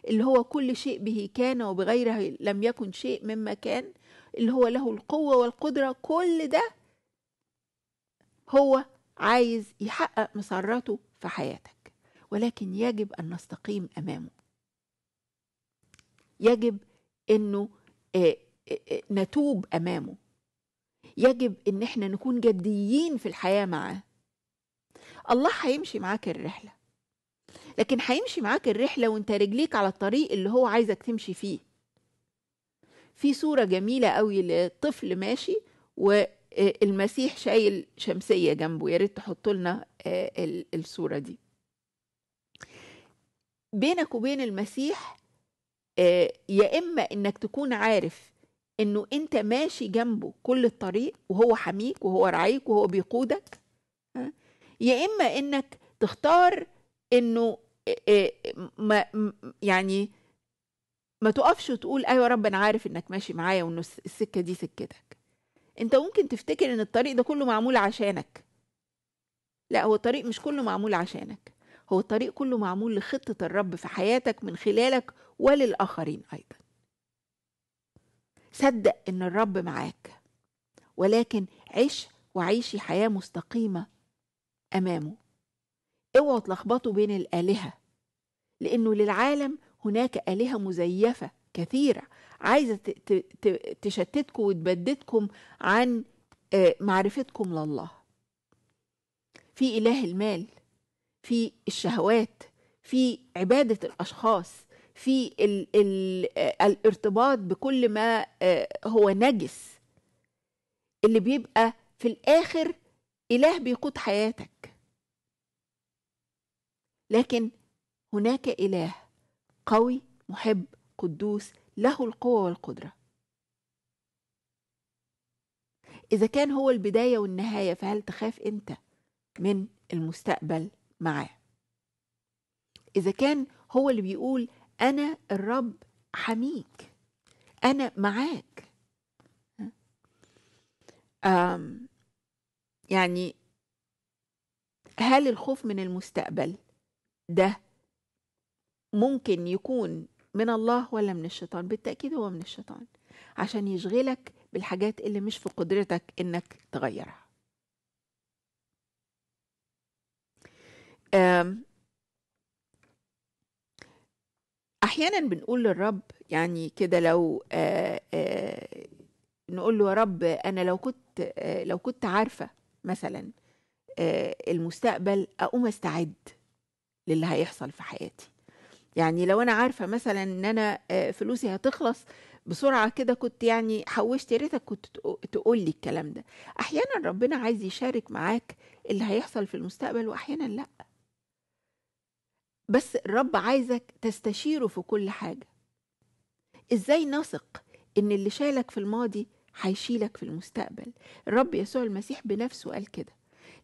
اللي هو كل شيء به كان وبغيره لم يكن شيء مما كان اللي هو له القوة والقدرة كل ده هو عايز يحقق مسراته في حياتك ولكن يجب أن نستقيم أمامه يجب أنه آه، آه، آه، نتوب أمامه يجب ان احنا نكون جديين في الحياه معاه الله هيمشي معاك الرحله لكن هيمشي معاك الرحله وانت رجليك على الطريق اللي هو عايزك تمشي فيه في صوره جميله قوي لطفل ماشي والمسيح آه، شايل شمسيه جنبه يا ريت تحط لنا آه، الصوره دي بينك وبين المسيح آه، يا اما انك تكون عارف انه انت ماشي جنبه كل الطريق وهو حميك وهو رعيك وهو بيقودك ها؟ يا اما انك تختار انه ما يعني ما تقفش وتقول ايوه يا رب انا عارف انك ماشي معايا وانه السكه دي سكتك انت ممكن تفتكر ان الطريق ده كله معمول عشانك لا هو الطريق مش كله معمول عشانك هو الطريق كله معمول لخطه الرب في حياتك من خلالك وللاخرين ايضا صدق ان الرب معاك ولكن عيش وعيشي حياه مستقيمه امامه اوعوا تلخبطوا بين الالهه لانه للعالم هناك الهه مزيفه كثيره عايزه تشتتكم وتبددكم عن آه، معرفتكم لله في اله المال في الشهوات في عباده الاشخاص في الـ الـ آه، الارتباط بكل ما آه، هو نجس اللي بيبقى في الاخر اله بيقود حياتك لكن هناك اله قوي محب قدوس له القوه والقدره اذا كان هو البدايه والنهايه فهل تخاف انت من المستقبل معاه اذا كان هو اللي بيقول انا الرب حميك انا معاك يعني هل الخوف من المستقبل ده ممكن يكون من الله ولا من الشيطان بالتاكيد هو من الشيطان عشان يشغلك بالحاجات اللي مش في قدرتك انك تغيرها احيانا بنقول للرب يعني كده لو آآ آه، آآ آه، نقول له يا رب انا لو كنت آه، لو كنت عارفه مثلا المستقبل اقوم استعد للي هيحصل في حياتي يعني لو انا عارفه مثلا ان انا فلوسي هتخلص بسرعه كده كنت يعني حوشت يا ريتك كنت تقول لي الكلام ده احيانا ربنا عايز يشارك معاك اللي هيحصل في المستقبل واحيانا لا بس الرب عايزك تستشيره في كل حاجة ازاي نثق ان اللي شالك في الماضي هيشيلك في المستقبل الرب يسوع المسيح بنفسه قال كده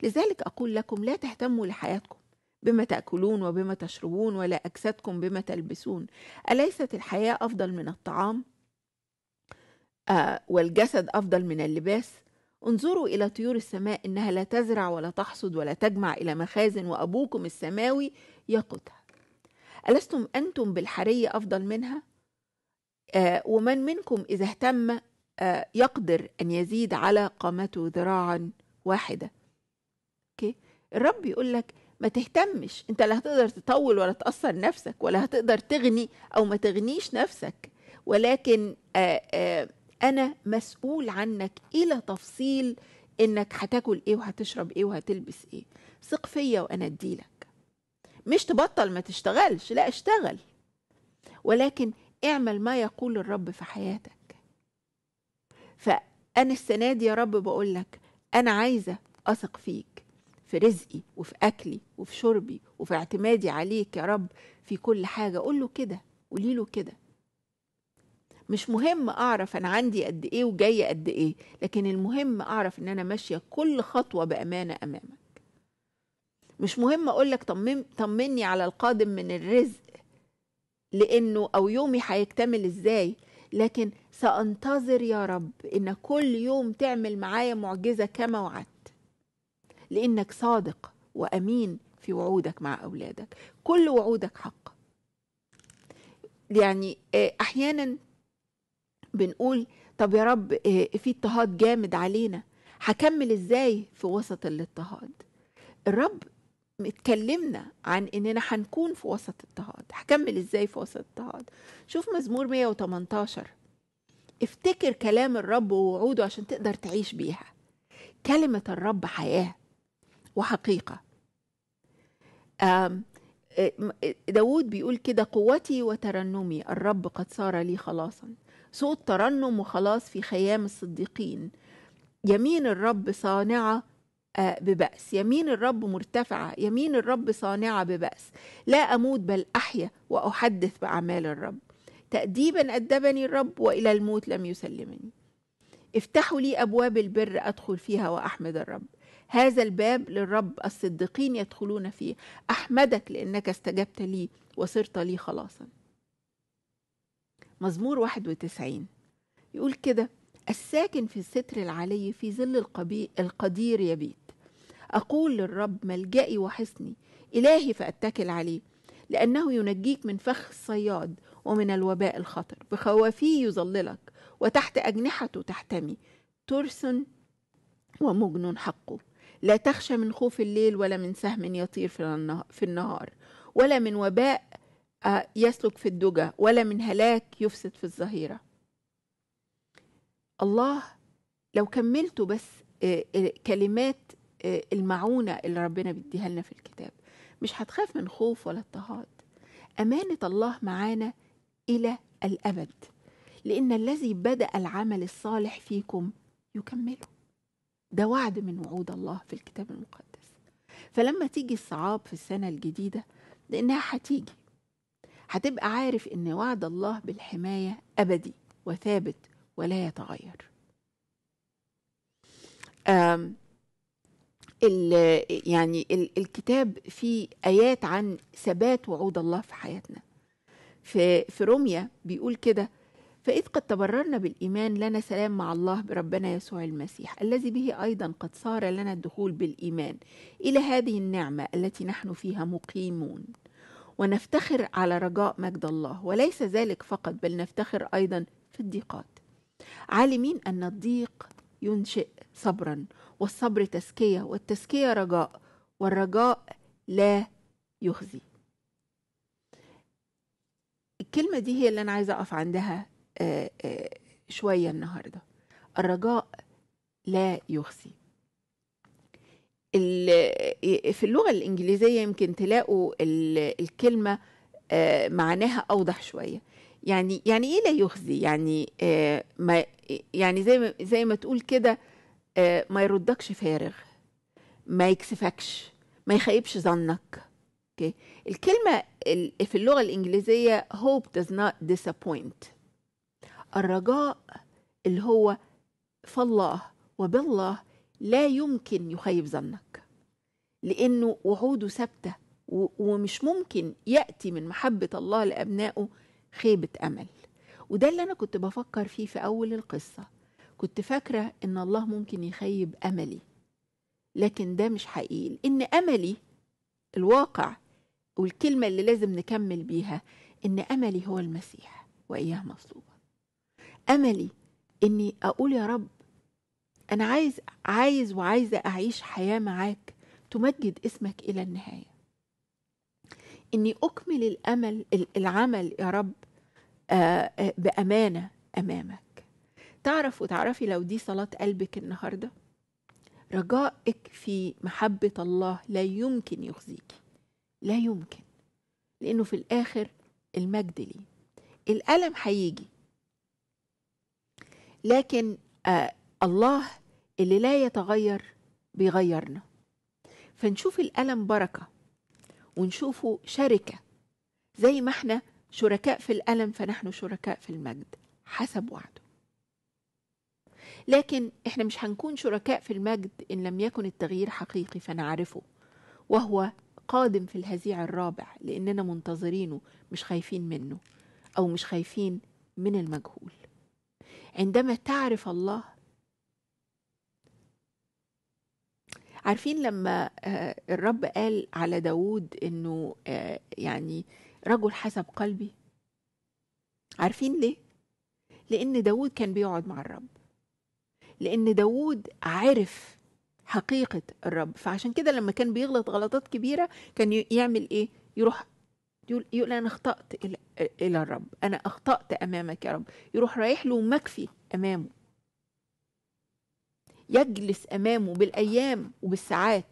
لذلك أقول لكم لا تهتموا لحياتكم بما تأكلون وبما تشربون ولا أجسادكم بما تلبسون أليست الحياة أفضل من الطعام آه والجسد أفضل من اللباس انظروا إلى طيور السماء إنها لا تزرع ولا تحصد ولا تجمع إلى مخازن وأبوكم السماوي يقودها ألستم أنتم بالحرية أفضل منها؟ آه ومن منكم إذا اهتم آه يقدر أن يزيد على قامته ذراعا واحدة أوكي؟ الرب يقول لك ما تهتمش انت لا هتقدر تطول ولا تأثر نفسك ولا هتقدر تغني أو ما تغنيش نفسك ولكن آه آه أنا مسؤول عنك إلى تفصيل إنك هتاكل إيه وهتشرب إيه وهتلبس إيه ثق فيا وأنا أديلك مش تبطل ما تشتغلش لا اشتغل ولكن اعمل ما يقول الرب في حياتك فأنا السنة دي يا رب بقول لك أنا عايزة أثق فيك في رزقي وفي أكلي وفي شربي وفي اعتمادي عليك يا رب في كل حاجة قول له كده قولي له كده مش مهم أعرف أنا عندي قد إيه وجاية قد إيه لكن المهم أعرف إن أنا ماشية كل خطوة بأمانة أمامك مش مهم اقول لك طمني على القادم من الرزق لانه او يومي هيكتمل ازاي لكن سانتظر يا رب ان كل يوم تعمل معايا معجزه كما وعدت لانك صادق وامين في وعودك مع اولادك كل وعودك حق يعني آه، احيانا بنقول طب يا رب آه، في اضطهاد جامد علينا هكمل ازاي في وسط الاضطهاد الرب اتكلمنا عن اننا هنكون في وسط اضطهاد هكمل ازاي في وسط اضطهاد شوف مزمور 118 افتكر كلام الرب ووعوده عشان تقدر تعيش بيها كلمة الرب حياة وحقيقة إيه، إيه، داود بيقول كده قوتي وترنمي الرب قد صار لي خلاصا صوت ترنم وخلاص في خيام الصديقين يمين الرب صانعة آه، ببأس يمين الرب مرتفعة يمين الرب صانعة ببأس لا أموت بل أحيا وأحدث بأعمال الرب تأديبا أدبني الرب وإلى الموت لم يسلمني افتحوا لي أبواب البر أدخل فيها وأحمد الرب هذا الباب للرب الصديقين يدخلون فيه أحمدك لأنك استجبت لي وصرت لي خلاصا مزمور 91 يقول كده الساكن في الستر العلي في ظل القدير يبيت أقول للرب ملجئي وحصني إلهي فأتكل عليه لأنه ينجيك من فخ الصياد ومن الوباء الخطر بخوافيه يظللك وتحت أجنحته تحتمي ترس ومجن حقه لا تخشى من خوف الليل ولا من سهم يطير في النهار ولا من وباء آه، يسلك في الدجى ولا من هلاك يفسد في الظهيرة الله لو كملت بس آه، آه، كلمات آه، المعونة اللي ربنا بيديها لنا في الكتاب مش هتخاف من خوف ولا اضطهاد أمانة الله معانا إلى الأبد لأن الذي بدأ العمل الصالح فيكم يكمله ده وعد من وعود الله في الكتاب المقدس فلما تيجي الصعاب في السنة الجديدة لأنها هتيجي هتبقى عارف إن وعد الله بالحماية أبدي وثابت ولا يتغير يعني الكتاب فيه آيات عن ثبات وعود الله في حياتنا في, في روميا بيقول كده فإذ قد تبررنا بالإيمان لنا سلام مع الله بربنا يسوع المسيح الذي به أيضا قد صار لنا الدخول بالإيمان إلى هذه النعمة التي نحن فيها مقيمون ونفتخر على رجاء مجد الله وليس ذلك فقط بل نفتخر أيضا في الضيقات عالمين أن الضيق ينشئ صبرا والصبر تزكية والتزكية رجاء والرجاء لا يخزي الكلمة دي هي اللي أنا عايزة أقف عندها آآ آه، آآ آه، شوية النهاردة الرجاء لا يخزي آه، في اللغة الإنجليزية يمكن تلاقوا الكلمة معناها أوضح شوية يعني يعني إيه لا يخزي يعني ما يعني زي ما زي ما تقول كده آه، ما يردكش فارغ ما يكسفكش ما يخيبش ظنك اوكي الكلمه في اللغه الانجليزيه hope does not disappoint الرجاء اللي هو فالله وبالله لا يمكن يخيب ظنك لانه وعوده ثابته ومش ممكن ياتي من محبه الله لابنائه خيبه امل وده اللي انا كنت بفكر فيه في اول القصه كنت فاكرة إن الله ممكن يخيب أملي لكن ده مش حقيقي لأن أملي الواقع والكلمة اللي لازم نكمل بيها إن أملي هو المسيح وإياه مصلوبة أملي إني أقول يا رب أنا عايز عايز وعايزة أعيش حياة معاك تمجد اسمك إلى النهاية إني أكمل الأمل العمل يا رب آه، آه، بأمانة أمامك تعرف وتعرفي لو دي صلاة قلبك النهاردة رجائك في محبة الله لا يمكن يخزيكي لا يمكن لأنه في الآخر المجد ليه الألم هيجي لكن آه الله اللي لا يتغير بيغيرنا فنشوف الألم بركة ونشوفه شركة زي ما احنا شركاء في الألم فنحن شركاء في المجد حسب وعده لكن احنا مش هنكون شركاء في المجد ان لم يكن التغيير حقيقي فنعرفه وهو قادم في الهزيع الرابع لاننا منتظرينه مش خايفين منه او مش خايفين من المجهول عندما تعرف الله عارفين لما آه، الرب قال على داود انه آه، يعني رجل حسب قلبي عارفين ليه لان داود كان بيقعد مع الرب لأن داوود عرف حقيقة الرب فعشان كده لما كان بيغلط غلطات كبيرة كان يعمل إيه يروح يقول أنا أخطأت إلى الرب أنا أخطأت أمامك يا رب يروح رايح له مكفي أمامه يجلس أمامه بالأيام وبالساعات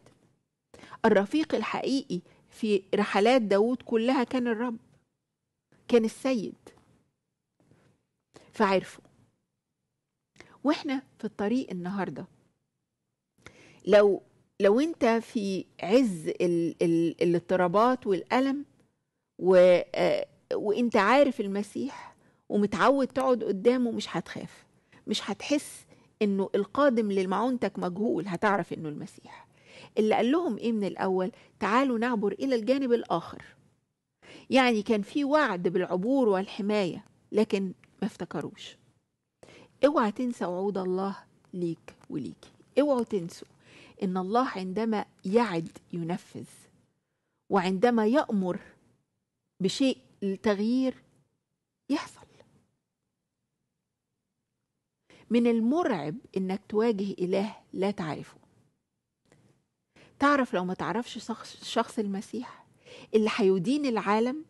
الرفيق الحقيقي في رحلات داود كلها كان الرب كان السيد فعرفه واحنا في الطريق النهارده لو لو انت في عز ال ال الاضطرابات والالم و آه، وانت عارف المسيح ومتعود تقعد قدامه مش هتخاف مش هتحس انه القادم لمعونتك مجهول هتعرف انه المسيح اللي قال لهم ايه من الاول تعالوا نعبر الى الجانب الاخر يعني كان في وعد بالعبور والحمايه لكن ما افتكروش اوعى تنسى وعود الله ليك وليكي اوعوا تنسوا ان الله عندما يعد ينفذ وعندما يأمر بشيء للتغيير يحصل من المرعب انك تواجه اله لا تعرفه تعرف لو ما تعرفش شخص, شخص المسيح اللي هيدين العالم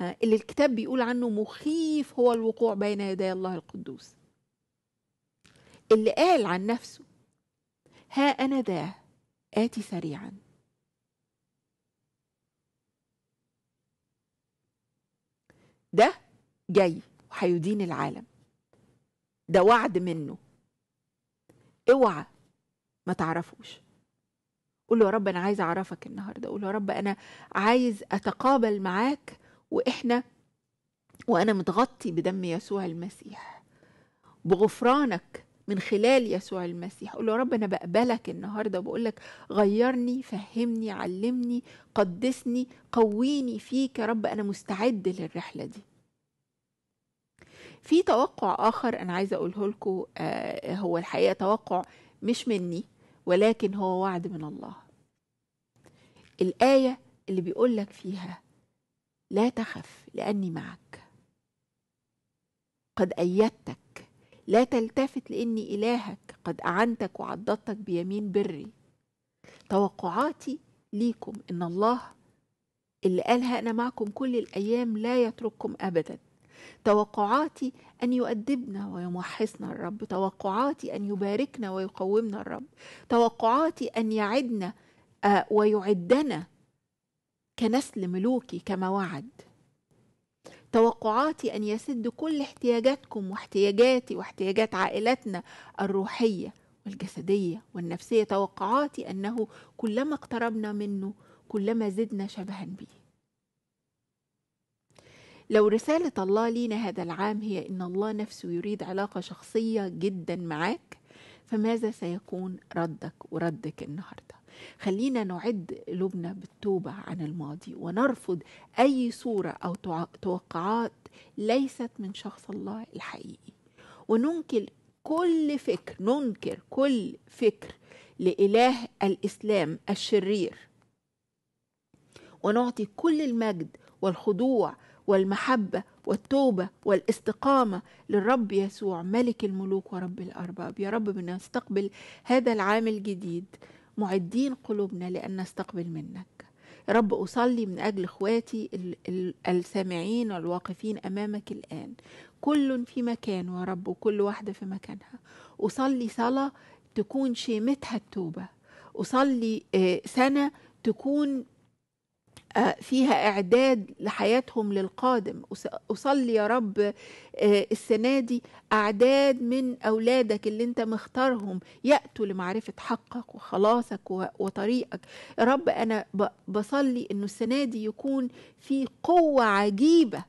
آه، اللي الكتاب بيقول عنه مخيف هو الوقوع بين يدي الله القدوس اللي قال عن نفسه ها أنا ذا آتي سريعا ده جاي وهيدين العالم ده وعد منه اوعى ما تعرفوش قول له يا رب انا عايز اعرفك النهارده قول له يا رب انا عايز اتقابل معاك واحنا وانا متغطي بدم يسوع المسيح بغفرانك من خلال يسوع المسيح قول له يا رب انا بقبلك النهارده وبقول لك غيرني فهمني علمني قدسني قويني فيك يا رب انا مستعد للرحله دي في توقع اخر انا عايزه اقوله لكم آه هو الحقيقه توقع مش مني ولكن هو وعد من الله الايه اللي بيقول لك فيها لا تخف لاني معك قد ايدتك لا تلتفت لاني الهك قد اعنتك وعضدتك بيمين بري توقعاتي ليكم ان الله اللي قالها انا معكم كل الايام لا يترككم ابدا توقعاتي ان يؤدبنا ويمحصنا الرب توقعاتي ان يباركنا ويقومنا الرب توقعاتي ان يعدنا آه، ويعدنا كنسل ملوكي كما وعد توقعاتي أن يسد كل احتياجاتكم واحتياجاتي واحتياجات عائلتنا الروحية والجسدية والنفسية توقعاتي أنه كلما اقتربنا منه كلما زدنا شبها به لو رسالة الله لينا هذا العام هي إن الله نفسه يريد علاقة شخصية جدا معاك فماذا سيكون ردك وردك النهارده خلينا نعد قلوبنا بالتوبة عن الماضي ونرفض أي صورة أو توقعات ليست من شخص الله الحقيقي وننكر كل فكر ننكر كل فكر لإله الإسلام الشرير ونعطي كل المجد والخضوع والمحبة والتوبة والاستقامة للرب يسوع ملك الملوك ورب الأرباب يا رب بنستقبل هذا العام الجديد معدين قلوبنا لأن نستقبل منك يا رب أصلي من أجل إخواتي السامعين والواقفين أمامك الآن كل في مكانه يا رب وكل واحدة في مكانها أصلي صلاة تكون شيمتها التوبة أصلي آه، سنة تكون آه، فيها إعداد لحياتهم للقادم أصلي يا رب آه، السنة دي أعداد من أولادك اللي أنت مختارهم يأتوا لمعرفة حقك وخلاصك وطريقك يا رب أنا بصلي أنه السنة دي يكون في قوة عجيبة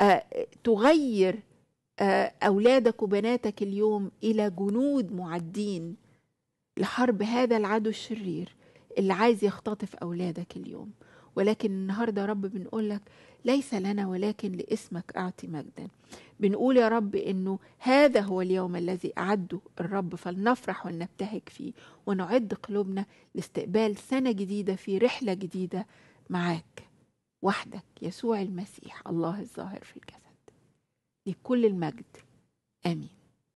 آه، تغير أولادك وبناتك اليوم إلى جنود معدين لحرب هذا العدو الشرير اللي عايز يختطف أولادك اليوم ولكن النهاردة رب بنقول لك ليس لنا ولكن لاسمك أعطي مجدا بنقول يا رب أنه هذا هو اليوم الذي أعده الرب فلنفرح ولنبتهج فيه ونعد قلوبنا لاستقبال سنة جديدة في رحلة جديدة معاك وحدك يسوع المسيح الله الظاهر في الجسد لكل المجد آمين